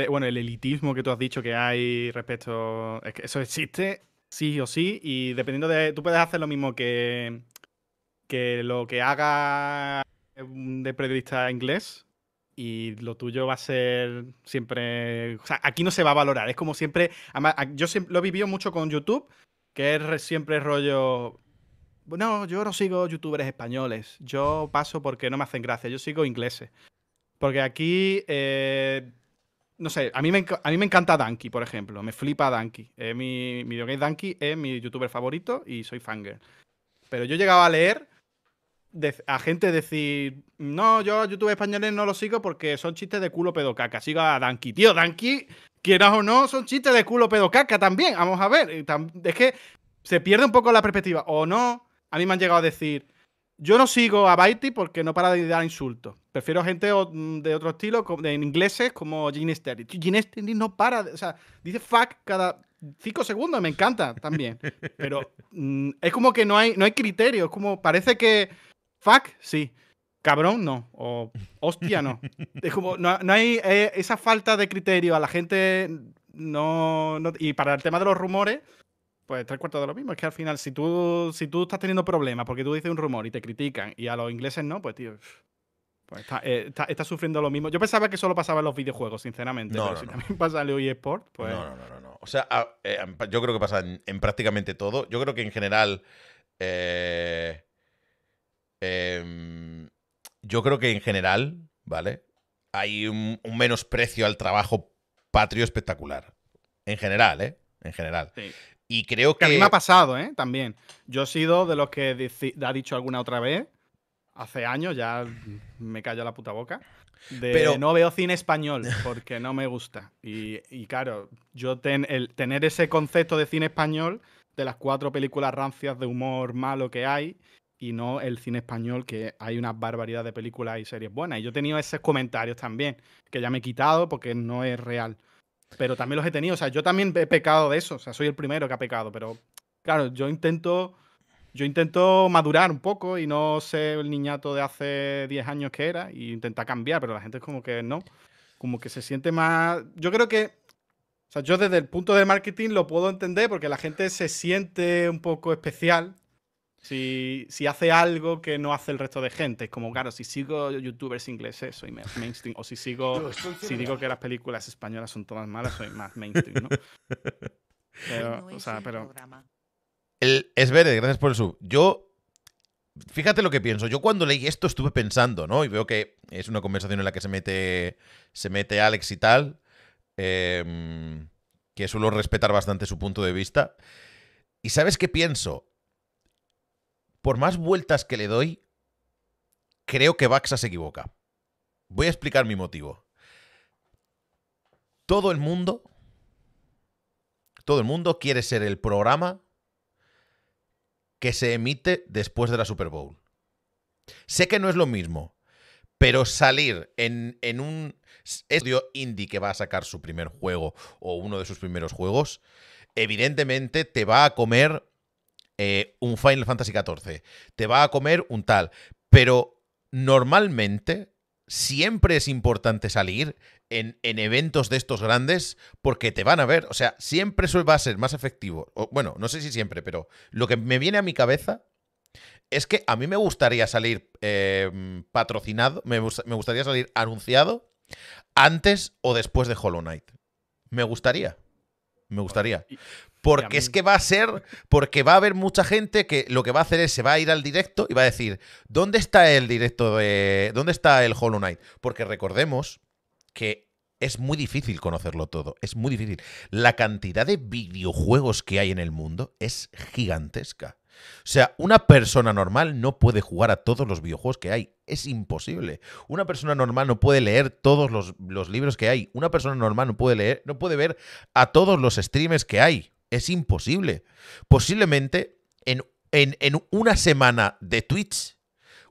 Bueno, el elitismo que tú has dicho que hay respecto. Es que eso existe, sí o sí, y dependiendo de. Tú puedes hacer lo mismo que. Que lo que haga de periodista inglés, y lo tuyo va a ser siempre. O sea, aquí no se va a valorar. Es como siempre. Además, yo siempre, lo he vivido mucho con YouTube, que es siempre rollo. No, yo no sigo youtubers españoles. Yo paso porque no me hacen gracia. Yo sigo ingleses. Porque aquí. Eh, no sé, a mí, me, a mí me encanta Danky, por ejemplo. Me flipa Danky. Eh, mi videogame Danky es mi youtuber favorito y soy fangirl. Pero yo llegaba a leer a gente decir, no, yo a españoles no los sigo porque son chistes de culo pedo caca. Sigo a Danky. Tío, Danky, quieras o no, son chistes de culo pedo caca también. Vamos a ver. Es que se pierde un poco la perspectiva. O no, a mí me han llegado a decir, yo no sigo a Baiti porque no para de dar insultos. Prefiero gente mm, de otro estilo, en ingleses, como Gene Sterling. no para, o sea, dice fuck cada cinco segundos, me encanta también. Pero mm, es como que no hay, no hay criterio, es como parece que fuck, sí. Cabrón, no. O hostia, no. Es como, no, hay eh, esa falta de criterio a la gente. no, y para el tema de los rumores, pues tres cuartos de lo mismo. Es que al final, si tú, si tú estás teniendo problemas porque tú dices un rumor y te critican y a los ingleses no, pues tío. Pues está, eh, sufriendo lo mismo. Yo pensaba que solo pasaba en los videojuegos, sinceramente. No, si también pasa en el pues. No, no, no, no. O sea, eh, yo creo que pasa en, prácticamente todo. Yo creo que en general. Eh, em, yo creo que en general, ¿vale? Hay un, un menosprecio al trabajo patrio espectacular. En general, ¿eh? En general. Sí. Y creo que... A mí me ha pasado, ¿eh? También. Yo he sido de los que ha dicho alguna otra vez, hace años, ya me callo la puta boca, de Pero... no veo cine español porque no me gusta. Y, claro, yo ten, el, tener ese concepto de cine español, de las cuatro películas rancias de humor malo que hay, y no el cine español, que hay una barbaridad de películas y series buenas. Y yo he tenido esos comentarios también, que ya me he quitado porque no es real. Pero también los he tenido. O sea, yo también he pecado de eso. O sea, soy el primero que ha pecado. Pero claro, yo intento. Yo intento madurar un poco y no ser el niñato de hace 10 años que era y intenta cambiar, pero la gente es como que no. Como que se siente más. Yo creo que. O sea, yo desde el punto de marketing lo puedo entender porque la gente se siente un poco especial si, hace algo que no hace el resto de gente. Es como, claro, si sigo youtubers ingleses, soy mainstream. O si sigo, si digo que las películas españolas son todas malas, soy más mainstream, ¿no? Pero, o sea, pero... es verde, gracias por el sub. Yo fíjate lo que pienso. Yo cuando leí esto estuve pensando, ¿no? Y veo que es una conversación en la que se mete, se mete Alex y tal, em, que suelo respetar bastante su punto de vista. ¿Y sabes qué pienso? por más vueltas que le doy, creo que Baxa se equivoca. Voy a explicar mi motivo. Todo el mundo, todo el mundo quiere ser el programa que se emite después de la Super Bowl. Sé que no es lo mismo, pero salir en, en un estudio indie que va a sacar su primer juego o uno de sus primeros juegos, evidentemente te va a comer eh, un Final Fantasy XIV, te va a comer un tal, pero normalmente siempre es importante salir en, eventos de estos grandes porque te van a ver. O sea, siempre eso va a ser más efectivo. O, bueno, no sé si siempre, pero lo que me viene a mi cabeza es que a mí me gustaría salir em, patrocinado, me, me gustaría salir anunciado antes o después de Hollow Knight. Me gustaría. Me gustaría. Porque es que va a ser, porque va a haber mucha gente que lo que va a hacer es se va a ir al directo y va a decir, ¿dónde está el directo de... ¿Dónde está el Hollow Knight? Porque recordemos que es muy difícil conocerlo todo, es muy difícil. La cantidad de videojuegos que hay en el mundo es gigantesca. O sea, una persona normal no puede jugar a todos los videojuegos que hay. Es imposible. Una persona normal no puede leer todos los, los libros que hay. Una persona normal no puede leer, no puede ver a todos los streamers que hay. Es imposible. Posiblemente en, en, una semana de Twitch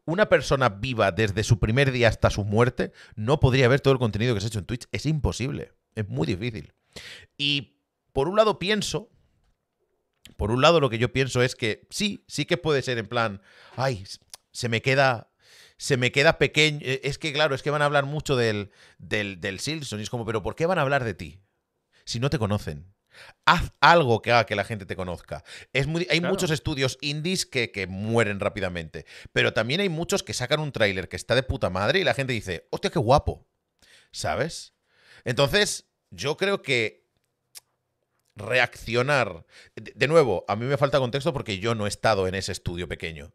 una persona viva desde su primer día hasta su muerte no podría ver todo el contenido que se ha hecho en Twitch. Es imposible. Es muy difícil. Y por un lado pienso, por un lado lo que yo pienso es que sí, sí que puede ser en plan, ay, se me queda se me queda pequeño. Eh, es que, claro, es que van a hablar mucho del, del, del Silson. Y es como, pero ¿por qué van a hablar de ti? Si no te conocen. Haz algo que haga que la gente te conozca. hay muchos estudios indies que, mueren rápidamente, pero también hay muchos que sacan un tráiler que está de puta madre y la gente dice, hostia, qué guapo, ¿sabes? Entonces, yo creo que reaccionar... De, nuevo, a mí me falta contexto porque yo no he estado en ese estudio pequeño.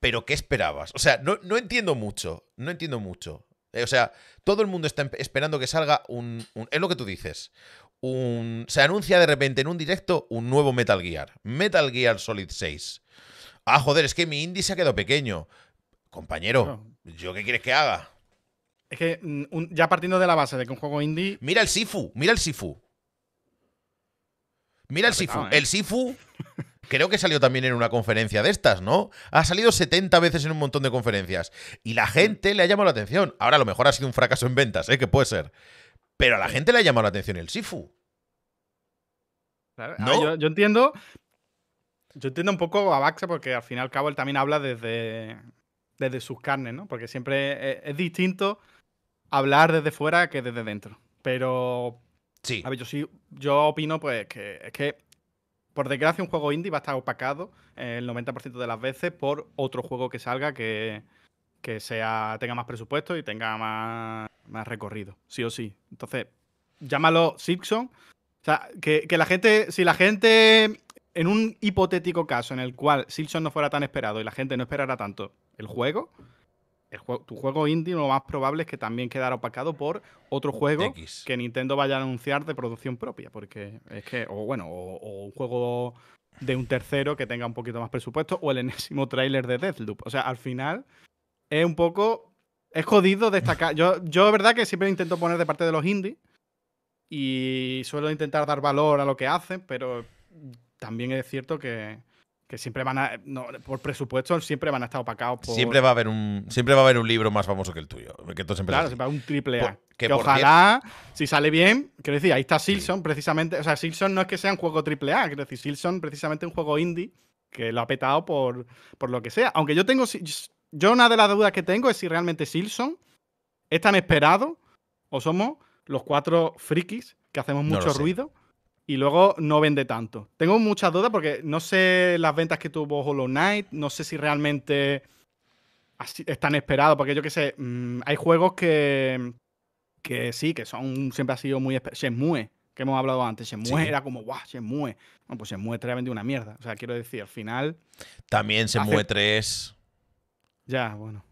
Pero, ¿qué esperabas? O sea, no, entiendo mucho, no entiendo mucho. Eh, o sea, todo el mundo está esperando que salga un, Es lo que tú dices. Se anuncia de repente en un directo un nuevo Metal Gear. Metal Gear Solid 6. Ah, joder, es que mi indie se ha quedado pequeño. Compañero, ¿yo qué quieres que haga? Es que mm, ya partiendo de la base de que un juego indie. Mira el Sifu, mira el Sifu. Mira el Sifu. ¿eh? El Sifu creo que salió también en una conferencia de estas, ¿no? Ha salido 70 veces en un montón de conferencias. Y la gente le ha llamado la atención. Ahora a lo mejor ha sido un fracaso en ventas, ¿eh? Que puede ser. Pero a la gente le ha llamado la atención el Sifu. Ah, ¿No? yo, entiendo. Yo entiendo un poco a Baxa porque al fin y al cabo él también habla desde, sus carnes, ¿no? Porque siempre e, es, distinto hablar desde fuera que desde dentro. Pero. Sí. yo sí. Yo opino, pues, que es que. Por desgracia, un juego indie va a estar opacado eh, el 90% de las veces por otro juego que salga que, sea, tenga más presupuesto y tenga más, más recorrido, sí o sí. Entonces, llámalo Simpson, o sea, que, la gente, si la gente, en un hipotético caso en el cual Silson no fuera tan esperado y la gente no esperara tanto el juego, tu juego indie lo más probable es que también quedara opacado por otro juego que Nintendo vaya a anunciar de producción propia, porque es que, o bueno, o, un juego de un tercero que tenga un poquito más presupuesto, o el enésimo tráiler de Deathloop. O sea, al final es un poco... Es jodido destacar. Yo, yo, verdad que siempre intento poner de parte de los indies, y suelo intentar dar valor a lo que hacen, pero también es cierto que, siempre van a por presupuesto siempre van a estar opacados por... siempre va a haber un siempre va a haber un libro más famoso que el tuyo claro siempre va a haber un triple A que, ojalá si sale bien quiero decir ahí está Silson precisamente o sea Silson no es que sea un juego triple A quiero decir Silson precisamente un juego indie que lo ha petado por, por lo que sea aunque yo tengo yo una de las dudas que tengo es si realmente Silson es tan esperado o somos los cuatro frikis, que hacemos mucho ruido, y luego no vende tanto. Tengo muchas dudas porque no sé las ventas que tuvo Hollow Knight, no sé si realmente están esperado porque yo qué sé, mm, hay juegos que, que sí, que son siempre ha sido muy... Shenmue, que hemos hablado antes, se era como, guau, Shenmue. Bueno, pues Shenmue 3 ha vendido una mierda. O sea, quiero decir, al final... También se 3... Ya, bueno.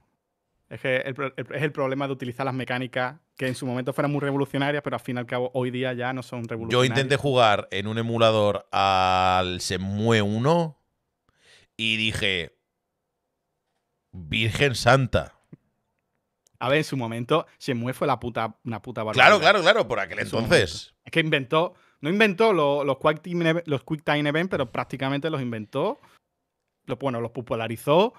Es que es el problema de utilizar las mecánicas que en su momento fueran muy revolucionarias, pero al fin y al cabo hoy día ya no son revolucionarias. Yo intenté jugar en un emulador al Semue 1 y dije, Virgen Santa. A ver, en su momento, Semue fue la una puta barbaridad. Claro, claro, claro, por aquel entonces. Es que inventó, no inventó los, los, quick time, los Quick Time Event, pero prácticamente los inventó. Lo, bueno, los popularizó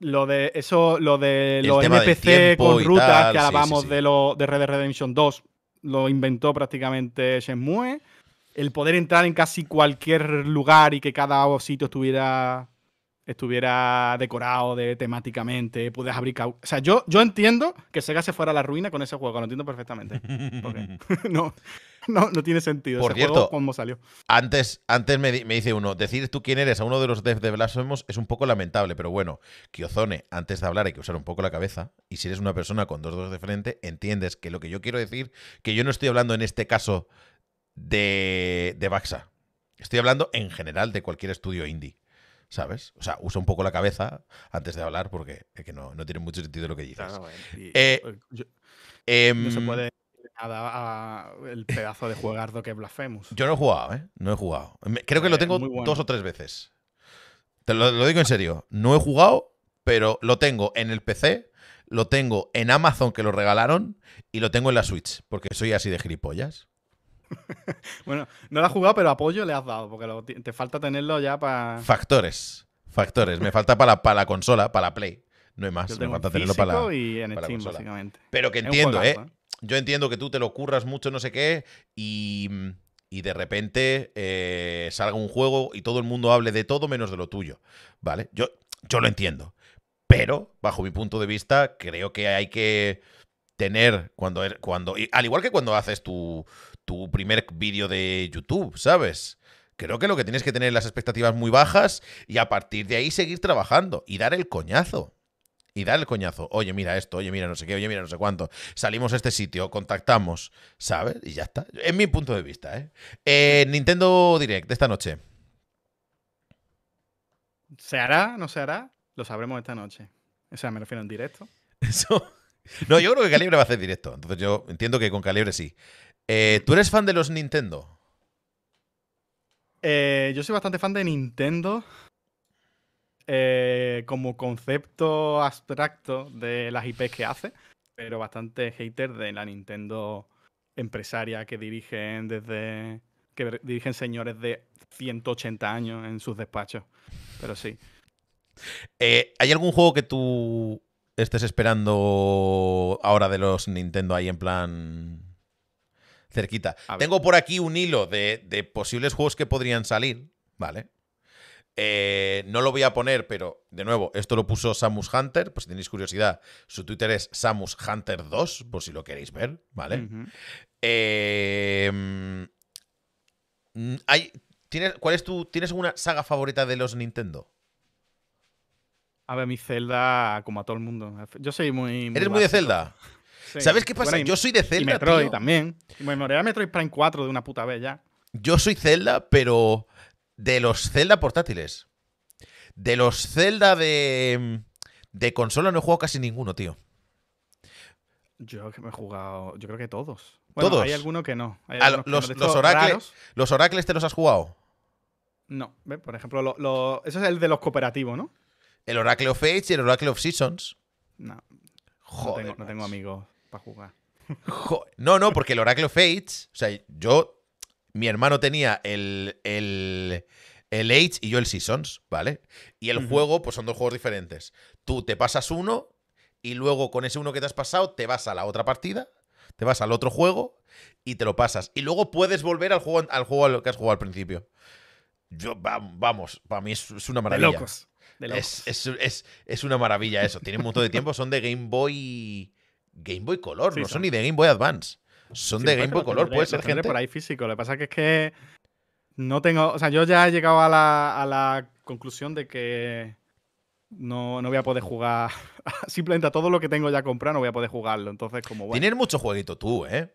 lo de eso, lo de los NPC con rutas que hablábamos de lo de Red Dead Redemption 2, lo inventó prácticamente Shenmue. El poder entrar en casi cualquier lugar y que cada sitio estuviera estuviera decorado de, temáticamente, puedes abrir... O sea, yo, yo entiendo que Sega se fuera a la ruina con ese juego, lo entiendo perfectamente. no, no, tiene sentido. Por cierto, salió. Antes, antes me, dice uno, decir tú quién eres a uno de los devs de Blasphemous es un poco lamentable, pero bueno, Kiozone, antes de hablar hay que usar un poco la cabeza, y si eres una persona con dos dos de frente, entiendes que lo que yo quiero decir, que yo no estoy hablando en este caso de, de Baxa. Estoy hablando en general de cualquier estudio indie. ¿sabes? O sea, usa un poco la cabeza antes de hablar porque es que no, tiene mucho sentido lo que dices. Eh, eh, em, no se puede nada el pedazo de juegardo que blasfemos Yo no he jugado, ¿eh? No he jugado. Creo que lo tengo dos o tres veces. Te lo, lo, digo en serio. No he jugado, pero lo tengo en el PC, lo tengo en Amazon que lo regalaron y lo tengo en la Switch, porque soy así de gilipollas. bueno, no la has jugado, pero apoyo le has dado, porque te falta tenerlo ya para. Factores. Factores. Me falta para la, para la consola, para la Play. No hay más. Me falta tenerlo para la, Pero que entiendo, ¿eh? ¿eh? Yo entiendo que tú te lo curras mucho, no sé qué, y, y de repente eh, salga un juego y todo el mundo hable de todo menos de lo tuyo. ¿Vale? Yo, yo lo entiendo. Pero, bajo mi punto de vista, creo que hay que tener cuando, er, cuando al igual que cuando haces tu, tu primer vídeo de YouTube, ¿sabes? Creo que lo que tienes que tener las expectativas muy bajas y a partir de ahí seguir trabajando y dar el coñazo. Y dar el coñazo. Oye, mira esto, oye, mira no sé qué, oye, mira no sé cuánto. Salimos a este sitio, contactamos, ¿sabes? Y ya está. Es mi punto de vista, ¿eh? eh Nintendo Direct esta noche. ¿Se hará? ¿No se hará? Lo sabremos esta noche. O sea, me refiero en directo. Eso. No, yo creo que Calibre va a hacer directo. Entonces yo entiendo que con Calibre sí. Eh, ¿Tú eres fan de los Nintendo? Eh, yo soy bastante fan de Nintendo. Eh, como concepto abstracto de las IPs que hace, pero bastante hater de la Nintendo empresaria que dirigen desde. que dirigen señores de 180 años en sus despachos. Pero sí. ¿Hay algún juego que tú estés esperando ahora de los Nintendo ahí en plan cerquita. Tengo por aquí un hilo de, posibles juegos que podrían salir, ¿vale? Eh, no lo voy a poner, pero de nuevo, esto lo puso Samus Hunter, pues si tenéis curiosidad, su Twitter es Samus Hunter 2, por si lo queréis ver, ¿vale? Eh, mm, hay, ¿tienes, ¿Cuál es tu. ¿Tienes alguna saga favorita de los Nintendo? A ver, mi Zelda, como a todo el mundo. Yo soy muy. ¿Eres muy de Zelda? ¿Sabes qué pasa? yo soy de Zelda. Y Metroid también. Me moría Metroid Prime 4 de una puta vez ya. Yo soy Zelda, pero de los Zelda portátiles. De los Zelda de. De consola no he jugado casi ninguno, tío. Yo que me he jugado. Yo creo que todos. todos. Hay alguno que no. Ah, los, Los, oracles, los oracles te los has jugado. No, por ejemplo, eso es el de los cooperativos, ¿no? El Oracle of Age y el Oracle of Seasons. No. Joder, no tengo, amigo para jugar. No, no, porque el Oracle of Age. O sea, yo. Mi hermano tenía el, el, Age y yo el Seasons, ¿vale? Y el juego, pues son dos juegos diferentes. Tú te pasas uno y luego con ese uno que te has pasado te vas a la otra partida, te vas al otro juego y te lo pasas. Y luego puedes volver al juego, al juego que has jugado al principio. Yo, vamos, para mí es, una maravilla. locos. Es, es, una maravilla eso. Tiene un montón de tiempo. Son de Game Boy. Game Boy Color, no son, ni de Game Boy Advance. Son de Game Boy Color, puede ser por ahí físico. Lo que pasa que es que no tengo. O sea, yo ya he llegado a la, conclusión de que no, no voy a poder jugar. Simplemente a todo lo que tengo ya comprado no voy a poder jugarlo. Entonces, como bueno. Tienes mucho jueguito tú, ¿eh?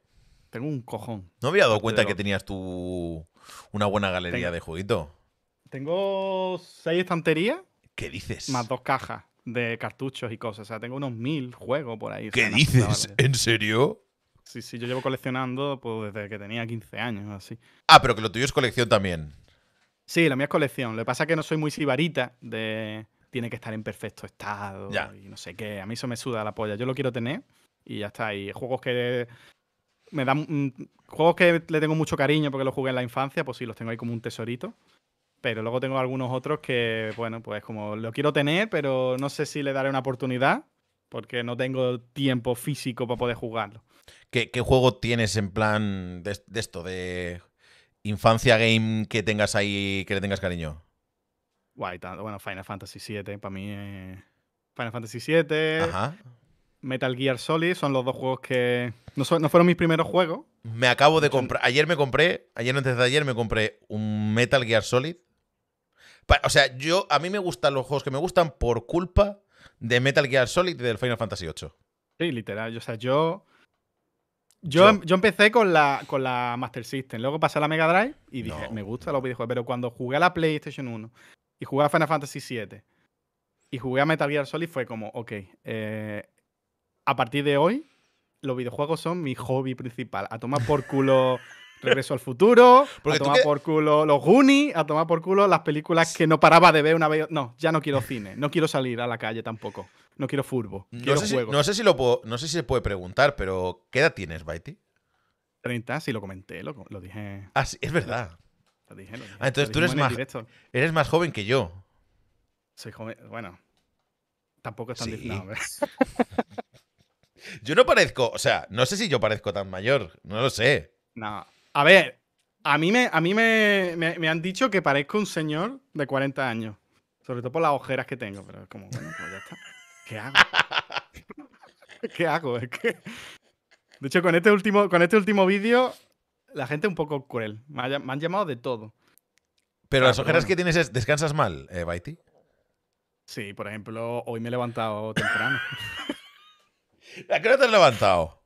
Tengo un cojón. No había dado cuenta que tenías tú una buena galería de jueguito. Tengo seis estanterías ¿Qué dices? Más dos cajas de cartuchos y cosas. O sea, tengo unos mil juegos por ahí. ¿Qué dices? ¿En serio? Sí, sí, yo llevo coleccionando pues, desde que tenía 15 años así. Ah, pero que lo tuyo es colección también. Sí, la mía es colección. Lo que pasa es que no soy muy sibarita de tiene que estar en perfecto estado y no sé qué. A mí eso me suda la polla. Yo lo quiero tener y ya está. Y juegos que me dan mm, juegos que le tengo mucho cariño porque los jugué en la infancia, pues sí, los tengo ahí como un tesorito. Pero luego tengo algunos otros que, bueno, pues como lo quiero tener, pero no sé si le daré una oportunidad, porque no tengo tiempo físico para poder jugarlo. ¿Qué, juego tienes en plan de, esto, de infancia game que tengas ahí, que le tengas cariño? Guay, Bueno, Final Fantasy VII, para mí. Final Fantasy VII. Ajá. Metal Gear Solid son los dos juegos que no, no fueron mis primeros juegos. Me acabo de comprar. Ayer me compré, ayer antes de ayer me compré un Metal Gear Solid o sea, yo a mí me gustan los juegos que me gustan por culpa de Metal Gear Solid y del Final Fantasy VIII. Sí, literal. O sea, yo. Em, yo, empecé con la, con la Master System, luego pasé a la Mega Drive y dije, me gustan los videojuegos. Pero cuando jugué a la PlayStation 1 y jugué a Final Fantasy VII y jugué a Metal Gear Solid, fue como, ok, eh, a partir de hoy, los videojuegos son mi hobby principal. A tomar por culo. Regreso al futuro, a tomar por culo los Goonies, a tomar por culo las películas que no paraba de ver una vez. No, ya no quiero cine, no quiero salir a la calle tampoco. No quiero furbo. no, sé Si, no sé si se puede preguntar, pero ¿qué edad tienes, Baiti? 30, sí, lo comenté, lo, dije. Ah, sí, es verdad. Lo, dije, ah, entonces tú eres más, eres más joven que yo. Soy joven, bueno. Tampoco es tan yo no parezco, o sea, no sé si yo parezco tan mayor, no lo sé. No, a ver, a mí me, a mí me, han dicho que parezco un señor de 40 años. Sobre todo por las ojeras que tengo, pero es como, bueno, pues ya está. ¿Qué hago? ¿Qué hago? De hecho, con este último, con este último vídeo, la gente es un poco cruel. Me, han llamado de todo. Pero las ojeras que tienes es, ¿descansas mal, eh, Baiti? Sí, por ejemplo, hoy me he levantado temprano. ¿A qué no te has levantado?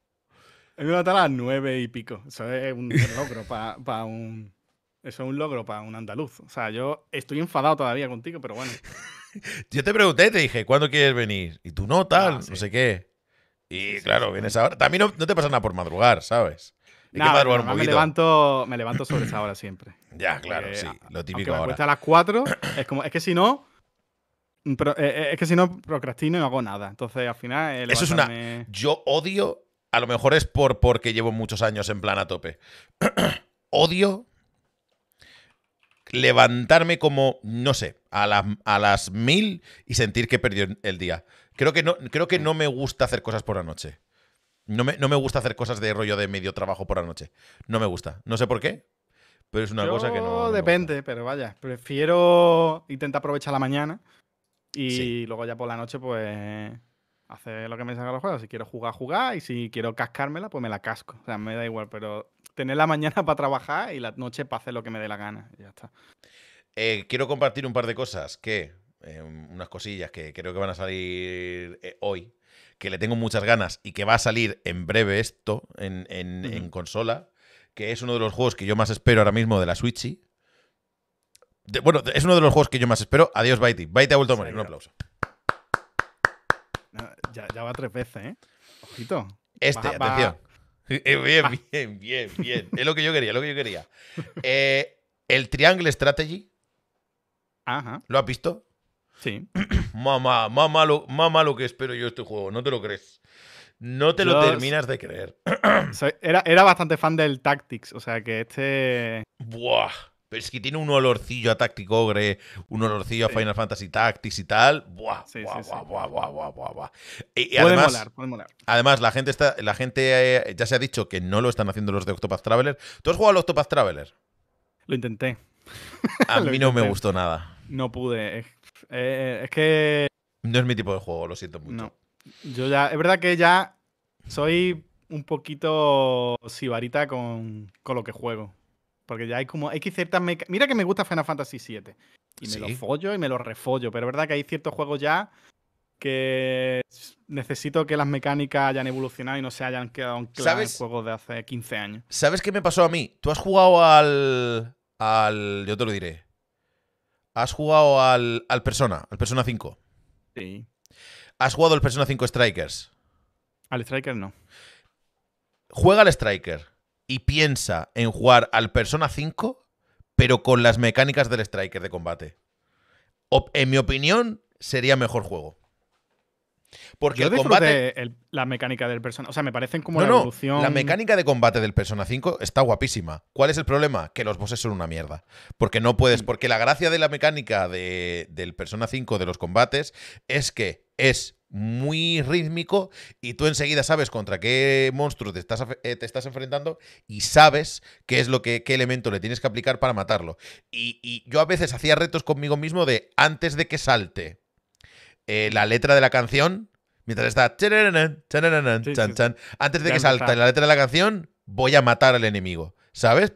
Es una estar a las nueve y pico. Eso es un logro para un. Eso es un logro para un andaluz. O sea, yo estoy enfadado todavía contigo, pero bueno. yo te pregunté, te dije, ¿cuándo quieres venir? Y tú no, tal, ah, no sé qué. Y claro, vienes ahora. También no, te pasa nada por madrugar, ¿sabes? Hay que madrugar un poquito. Me levanto, me levanto sobre esa hora siempre. ya, claro, eh, sí. Lo típico ahora. Me a las cuatro. es como, es que si no. Eh, eh, es que si no procrastino y no hago nada. Entonces, al final. Eso es una. Yo odio a lo mejor es por porque llevo muchos años en plan a tope. Odio levantarme como, no sé, a, a las mil y sentir que he perdido el día. Creo que no, creo que no me gusta hacer cosas por la noche. No me, no me gusta hacer cosas de rollo de medio trabajo por la noche. No me gusta. No sé por qué, pero es una cosa que no. no depende, pero vaya. Prefiero intentar aprovechar la mañana y luego ya por la noche, pues hacer lo que me salga los juegos. Si quiero jugar, jugar. Y si quiero cascármela, pues me la casco. O sea, me da igual, pero tener la mañana para trabajar y la noche para hacer lo que me dé la gana. ya está. Eh, quiero compartir un par de cosas que, eh, unas cosillas que creo que van a salir eh, hoy, que le tengo muchas ganas y que va a salir en breve esto en, consola, que es uno de los juegos que yo más espero ahora mismo de la Switch. bueno, es uno de los juegos que yo más espero. Adiós, Baiti. Baiti ha vuelto a morir. Un aplauso. Ya, va tres veces, ¿eh? Ojito. Este, atención. Eh, bien, bien, bien, bien. Es lo que yo quería, lo que yo quería. Eh, el Triangle Strategy. Ajá. ¿Lo has visto? Sí. mamá, mamá lo que espero yo este juego, no te lo crees. No te lo terminas de creer. era, era bastante fan del Tactics, o sea que este. Buah. Pero es que tiene un olorcillo a Tactic Ogre, un olorcillo a Final Fantasy Tactics y tal. Buah, buah, buah, buah, buah, Y, además, molar, molar. Además, la gente está. La gente eh, ya se ha dicho que no lo están haciendo los de Octopath Traveler. ¿Tú has jugado al Octopath Traveler? Lo intenté. A mí no me gustó nada. No pude. Eh, es que. No es mi tipo de juego, lo siento mucho. No. Yo ya. Es verdad que ya soy un poquito sibarita con, con lo que juego. Porque ya hay como. Hay ciertas. Mira que me gusta Final Fantasy VII. Y me lo follo y me lo refollo. Pero es verdad que hay ciertos juegos ya que necesito que las mecánicas hayan evolucionado y no se hayan quedado en juegos de hace 15 años. ¿Sabes qué me pasó a mí? Tú has jugado al. al. Yo te lo diré. Has jugado al. al Persona, al Persona 5. Sí. ¿Has jugado al Persona 5 Strikers? Al Striker no. Juega al Striker y piensa en jugar al Persona 5, pero con las mecánicas del Striker de combate. en mi opinión, sería mejor juego. Porque el combate. la mecánica del Persona. O sea, me parecen como la evolución. No, la mecánica de combate del Persona 5 está guapísima. ¿Cuál es el problema? Que los bosses son una mierda. Porque no puedes. Mm. Porque la gracia de la mecánica del Persona 5 de los combates es que es muy rítmico y tú enseguida sabes contra qué monstruo te estás, eh, te estás enfrentando y sabes qué es lo que, elemento le tienes que aplicar para matarlo. Y, yo a veces hacía retos conmigo mismo de antes de que salte eh, la letra de la canción, mientras está antes de que salte la letra de la canción, voy a matar al enemigo. ¿Sabes?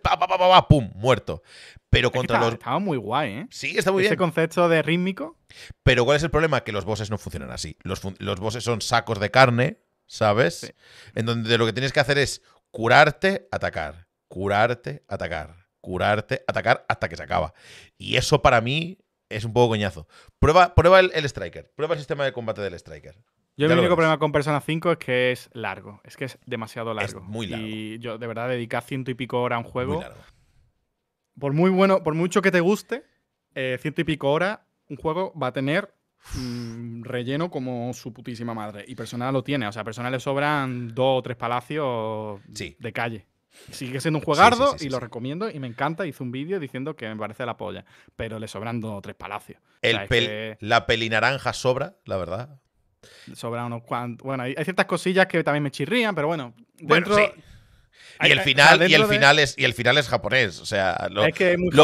pum, muerto. Pero contra está, los. Estaba muy guay, ¿eh? Sí, está muy bien. Ese concepto de rítmico. Pero ¿cuál es el problema? Que los bosses no funcionan así. Los, los bosses son sacos de carne, ¿sabes? En donde lo que tienes que hacer es curarte, atacar. Curarte, atacar. Curarte, atacar hasta que se acaba. Y eso para mí es un poco coñazo. Prueba, prueba el, Striker. Prueba el sistema de combate del Striker. Yo el único problema con Persona 5 es que es largo. Es que es demasiado largo. Es muy largo. Y yo, de verdad, dedicar ciento y pico horas a un juego por muy bueno, por mucho que te guste, eh, ciento y pico horas, un juego va a tener mm, relleno como su putísima madre. Y Persona lo tiene. O sea, a le sobran dos o tres palacios de calle. Sigue siendo un juegardo y lo recomiendo y me encanta. Hice un vídeo diciendo que me parece la polla, pero le sobran dos o tres palacios. La peli naranja sobra, la verdad. Sobra unos cuantos. Bueno, hay, ciertas cosillas que también me chirrían, pero bueno. Dentro, bueno, y el final, y el final es, y el final es japonés. O sea, lo,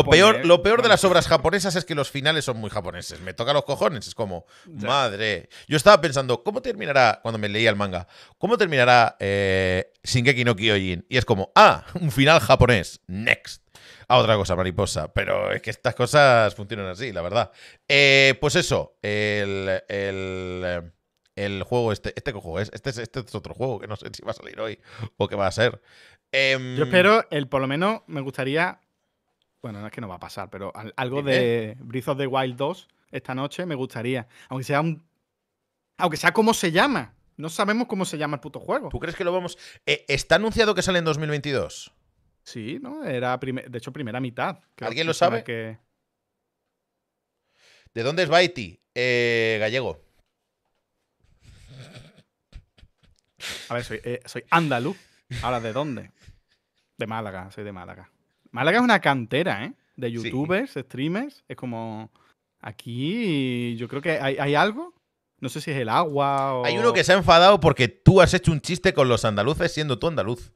peor, lo peor de las obras japonesas es que los finales son muy japoneses. Me toca los cojones. Es como, madre. Yo estaba pensando, ¿cómo terminará, cuando me leía el manga, cómo terminará eh, Shingeki no Kyojin? Y es como, ah, un final japonés. Next. a ah, otra cosa, mariposa. Pero es que estas cosas funcionan así, la verdad. Eh, pues eso, el eh, el juego este. ¿Este qué juego es? Este, es? este otro juego que no sé si va a salir hoy o qué va a ser. Em, Yo espero, el, por lo menos me gustaría. Bueno, no es que no va a pasar, pero algo de Breath of the Wild 2 esta noche me gustaría. Aunque sea un. Aunque sea como se llama. No sabemos cómo se llama el puto juego. ¿Tú crees que lo vamos.? Eh, ¿Está anunciado que sale en 2022? Sí, ¿no? Era de hecho primera mitad. ¿Alguien lo sabe? ¿De dónde es Baiti? Eh, gallego. A ver, eh, soy, andaluz. Ahora, ¿de dónde? De Málaga, soy de Málaga. Málaga es una cantera, ¿eh? De youtubers, streamers. Es como. Aquí yo creo que hay, algo. No sé si es el agua o. Hay uno que se ha enfadado porque tú has hecho un chiste con los andaluces siendo tú andaluz.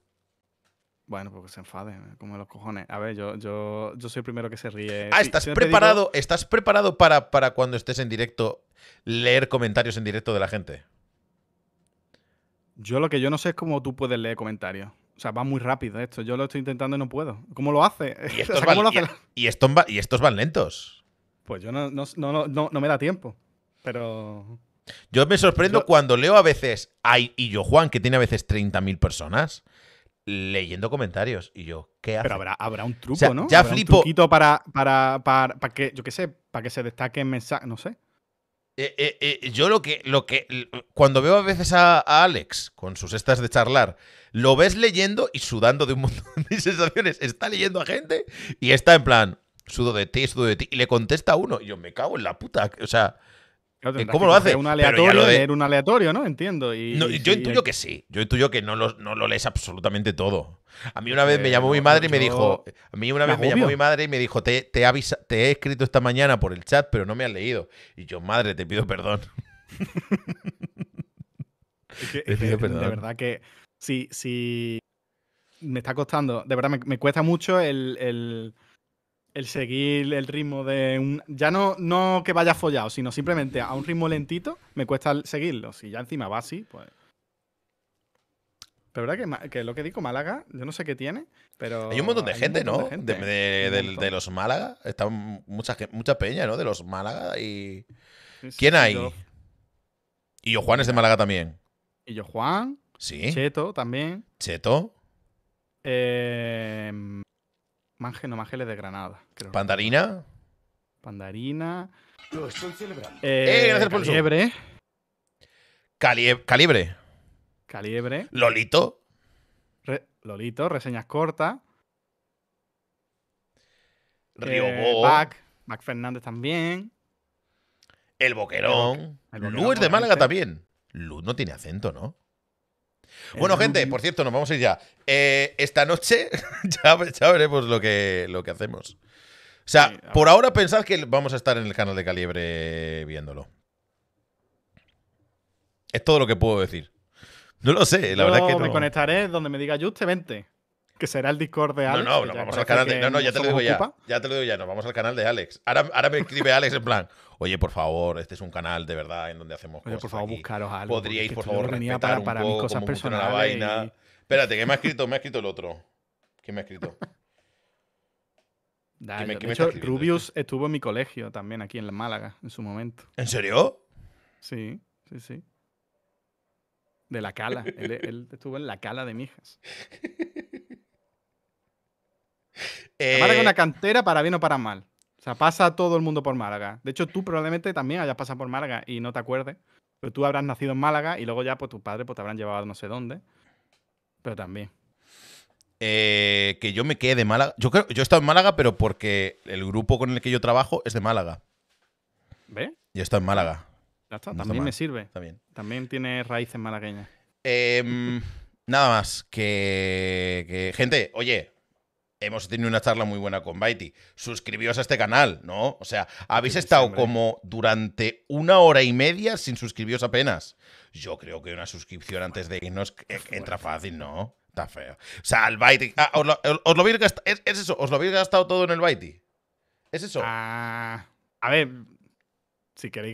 Bueno, porque pues se enfade, ¿eh? como los cojones. A ver, yo, yo, yo soy el primero que se ríe. Ah, ¿estás preparado, ¿estás preparado para, para cuando estés en directo leer comentarios en directo de la gente? Yo lo que yo no sé es cómo tú puedes leer comentarios. O sea, va muy rápido esto. Yo lo estoy intentando y no puedo. ¿Cómo lo hace? Y estos, van, Y, estos van lentos. Pues yo no, no, me da tiempo. Pero. Yo me sorprendo cuando leo a veces y yo Juan, que tiene a veces 30.000 personas, leyendo comentarios. Y yo, ¿qué hace? Pero habrá, habrá un truco, ¿no? Ya flipo. Un truquito para, para, que, yo qué sé, para que se destaque el mensaje. No sé. Eh, eh, eh, yo lo que, lo que. Cuando veo a veces a, Alex con sus estas de charlar, lo ves leyendo y sudando de un montón de sensaciones. Está leyendo a gente y está en plan, sudo de ti, sudo de ti. Y le contesta a uno. Y yo me cago en la puta. O sea, ¿Cómo lo hace? Un un aleatorio, ¿no? Entiendo. yo intuyo que sí. Yo intuyo que no lo, lees absolutamente todo. A mí una vez me eh, llamó mi madre y me dijo. A mí una vez me llamó mi madre y me dijo: te, te he escrito esta mañana por el chat, pero no me has leído. Y yo, madre, te pido perdón. te pido perdón. De verdad que sí, sí. Me está costando. De verdad, me, cuesta mucho el el seguir el ritmo de un. Ya no, no que vaya follado, sino simplemente a un ritmo lentito me cuesta seguirlo. Si ya encima va así, pues. Pero verdad que, lo que digo, Málaga, yo no sé qué tiene, pero. Hay un montón de gente, ¿no? De, los Málaga. Está mucha, mucha peña, ¿no? De los Málaga y. ¿Quién hay? Y yo Juan es de Málaga también. Y yo Juan. Sí. Cheto también. Cheto. Eh, Mangel, no, Mangel de Granada. ¿Pandarina? Pandarina. estoy celebrando. Eh, eh Calibre. Calibre. Lolito. Lolito, reseñas cortas. Eh, Riobó. Eh, Mac, Mac Fernández también. El Boquerón. ¿Luz de Málaga también. Luz no tiene acento, ¿no? Bueno, gente, por cierto, nos vamos a ir ya. Eh, esta noche ya, ya, veremos lo que, lo que hacemos. O sea, por ahora pensad que vamos a estar en el canal de Calibre viéndolo. Es todo lo que puedo decir. No lo sé, la verdad que. No. Me conectaré donde me diga justamente. vente que será el Discord de Alex. No, no, no vamos al canal de. No, no, ya te lo digo ya. Ya te lo digo ya, nos vamos al canal de Alex. Ahora, ahora me escribe Alex en plan. Oye, por favor, este es un canal de verdad en donde hacemos Oye, cosas. por favor, aquí. buscaros algo. Podríais, por favor, respetar para, para un poco, cosas personales. La vaina. Espérate, ¿qué me ha escrito, me ha escrito el otro. ¿Quién me ha escrito? Dale, Rubius este. estuvo en mi colegio también, aquí en la Málaga, en su momento. ¿En serio? Sí, sí, sí. De la cala. él, él, estuvo en la cala de Mijas. Eh, Málaga es una cantera para bien o para mal. O sea, pasa todo el mundo por Málaga. De hecho, tú probablemente también hayas pasado por Málaga y no te acuerdes. Pero tú habrás nacido en Málaga y luego ya por pues, tus padres pues, te habrán llevado a no sé dónde. Pero también. Eh, que yo me quede de Málaga. Yo creo, yo he estado en Málaga, pero porque el grupo con el que yo trabajo es de Málaga. ¿Ves? Y he estado en Málaga. Ya está, también me sirve. También. también tiene raíces malagueñas. Em, nada más. que. Gente, oye, hemos tenido una charla muy buena con Baiti. Suscribíos a este canal, ¿no? O sea, habéis estado como durante una hora y media sin suscribiros apenas. Yo creo que una suscripción antes de irnos eh, entra fácil, ¿no? Está feo. O sea, el Baiti. os, lo, habéis gastado. todo en el Baiti. Es eso. Ah, a ver. Si queréis,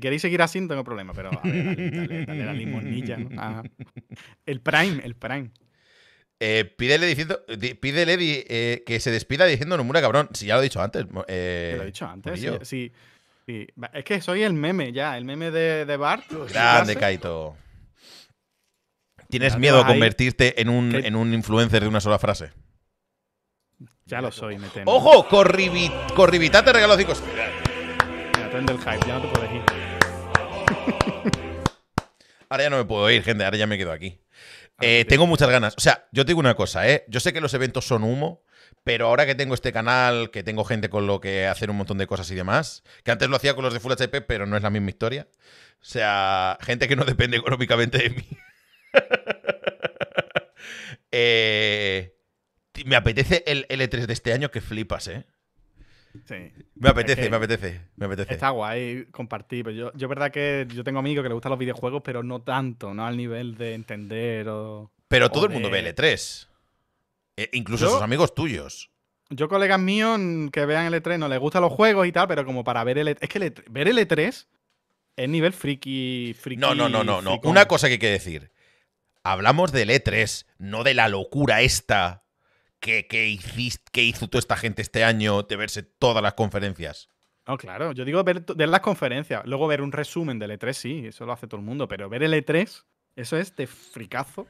queréis seguir así, no tengo problema, pero a la limonilla. el Prime, el Prime pídele diciendo, pídele que se despida diciendo Nomura cabrón. Si ya lo he dicho antes. Eh, lo he dicho antes. Sí, Es que soy el meme ya, el meme de, de Bart. Grande, Kaito. ¿Tienes miedo a convertirte en un, influencer de una sola frase? Ya lo soy, me temo. ¡Ojo! Corribitate, te regaló el hype, ya no te puedes ir. ahora ya no me puedo ir, gente. Ahora ya me quedo aquí. Ah, eh, tengo muchas ganas. O sea, yo te digo una cosa, ¿eh? Yo sé que los eventos son humo, pero ahora que tengo este canal, que tengo gente con lo que hacer un montón de cosas y demás, que antes lo hacía con los de Full HP, pero no es la misma historia. O sea, gente que no depende económicamente de mí. Eh, me apetece el L3 e de este año que flipas, ¿eh? Me apetece, me apetece, me apetece. Está guay compartir, pero yo, yo verdad que yo tengo amigos que les gustan los videojuegos, pero no tanto, no al nivel de entender o... Pero todo el mundo ve L3. E, incluso sus amigos tuyos. Yo, colegas míos que vean L3, no les gustan los juegos y tal, pero como para ver L3... Es que ver L3 es nivel friki, No, no, no, no, Una cosa que hay que decir. Hablamos del E3, no de la locura esta ¿qué, hizo toda esta gente este año de verse todas las conferencias? No, claro, yo digo ver, las conferencias, luego ver un resumen del E3, sí, eso lo hace todo el mundo, pero ver el E3, eso es de fricazo,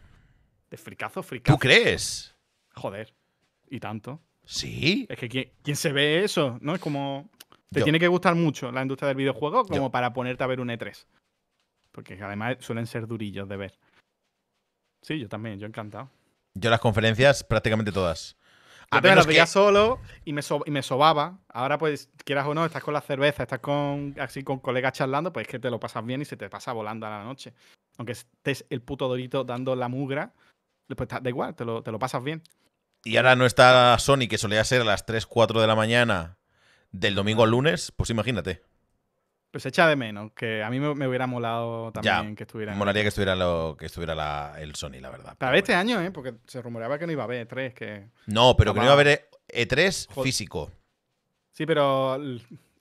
de fricazo, fricazo. ¿Tú crees? Joder, y tanto. Sí. Es que ¿quién, se ve eso? ¿No? Es como... Te tiene que gustar mucho la industria del videojuego como para ponerte a ver un E3. Porque además suelen ser durillos de ver. Sí, yo también, yo encantado. Yo las conferencias prácticamente todas. A veces menos veía solo y me, sobaba. Ahora, pues, quieras o no, estás con la cerveza, estás con así con colegas charlando, pues es que te lo pasas bien y se te pasa volando a la noche. Aunque estés el puto dorito dando la mugra, pues da igual, te lo, te lo pasas bien. Y ahora no está Sony, que solía ser a las 3, 4 de la mañana del domingo al lunes, pues imagínate. Pues echa de menos, que a mí me, hubiera molado también que estuviera. Molaría que estuviera, lo, que estuviera el Sony, la verdad. Para este año, ¿eh? Porque se rumoreaba que no iba a haber E3. Que... No, pero que no iba a haber E3 e físico. Sí, pero.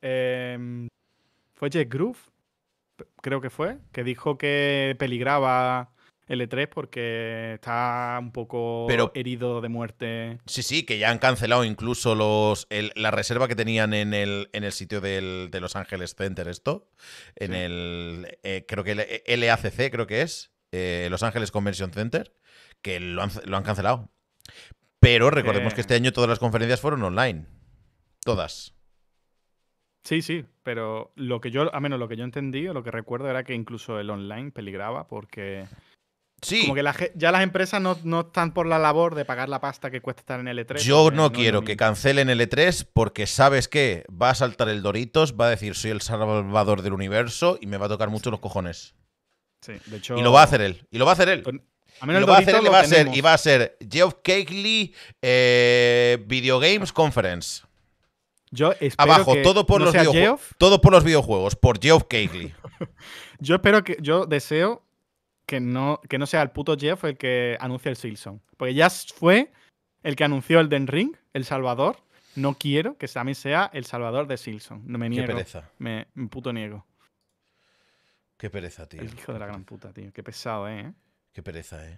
Em, fue Jeff Groove, creo que fue, que dijo que peligraba L3 porque está un poco herido de muerte. Sí, sí, que ya han cancelado incluso los la reserva que tenían en el, en el sitio de Los Ángeles Center, esto. En el. Eh, creo que el LACC, creo que es. Eh, los Ángeles Convention Center. Que lo han, cancelado. Pero recordemos que eh. este año todas las conferencias fueron online. Todas. Sí, sí, pero lo que yo, a menos lo que yo entendí o lo que recuerdo era que incluso el online peligraba porque como que ya las empresas no, están por la labor de pagar la pasta que cuesta estar en L3. Yo no, quiero que cancelen L3 porque sabes qué? va a saltar el Doritos, va a decir soy el salvador del universo y me va a tocar mucho los cojones. Sí, de hecho. Y lo va a hacer él. Y lo va a hacer él. a menos y va a ser, Geoff Cakely eh, Video Games Conference. Yo espero Abajo, todo, por los Geoff. todo por los videojuegos, por Geoff Cagley yo espero que. Yo deseo que no, que no sea el puto Jeff el que anuncia el Silson. Porque ya fue el que anunció el Den Ring, El Salvador. No quiero que Sammy sea el salvador de Silson. No me niego. Qué pereza. Me, puto niego. Qué pereza, tío. El hijo de la gran puta, tío. Qué pesado, ¿eh? Qué pereza, ¿eh?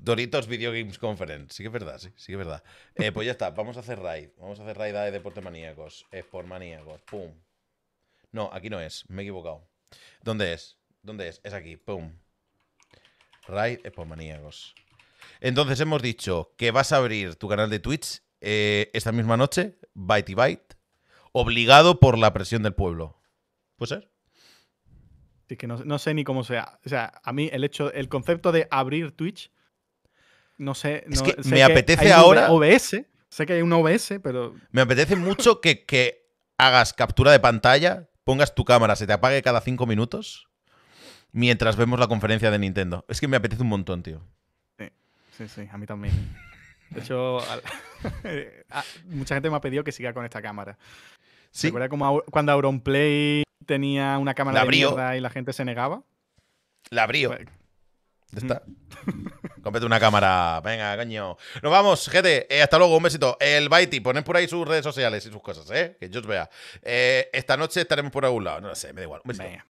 Doritos Video Games Conference. Sí que es verdad, sí, sí que es verdad. Eh, pues ya está, vamos a hacer raid. Vamos a hacer raid de deporte maníacos. por maníacos. Pum. No, aquí no es. Me he equivocado. ¿Dónde es? ¿Dónde es? Es aquí, pum. Raid Epomaníacos. Entonces hemos dicho que vas a abrir tu canal de Twitch eh, esta misma noche, Bite y Byte, obligado por la presión del pueblo. ¿Puede ser? Sí, que no, sé ni cómo sea. O sea, a mí el hecho, el concepto de abrir Twitch, no sé. que me apetece ahora. OBS, sé que hay un OBS, pero. Me apetece mucho que, que hagas captura de pantalla, pongas tu cámara, se te apague cada cinco minutos mientras vemos la conferencia de Nintendo. Es que me apetece un montón, tío. Sí, sí, sí, a mí también. De hecho, mucha gente me ha pedido que siga con esta cámara. Sí. ¿Recuerda como cuando Auronplay tenía una cámara de y la gente se negaba? La abrió. Pues, está. Mm. una cámara. Venga, caño Nos vamos, gente. Eh, hasta luego. Un besito. El Baiti, poned por ahí sus redes sociales y sus cosas, ¿eh? Que yo os vea. Eh, esta noche estaremos por algún lado. No lo sé, me da igual. Un besito.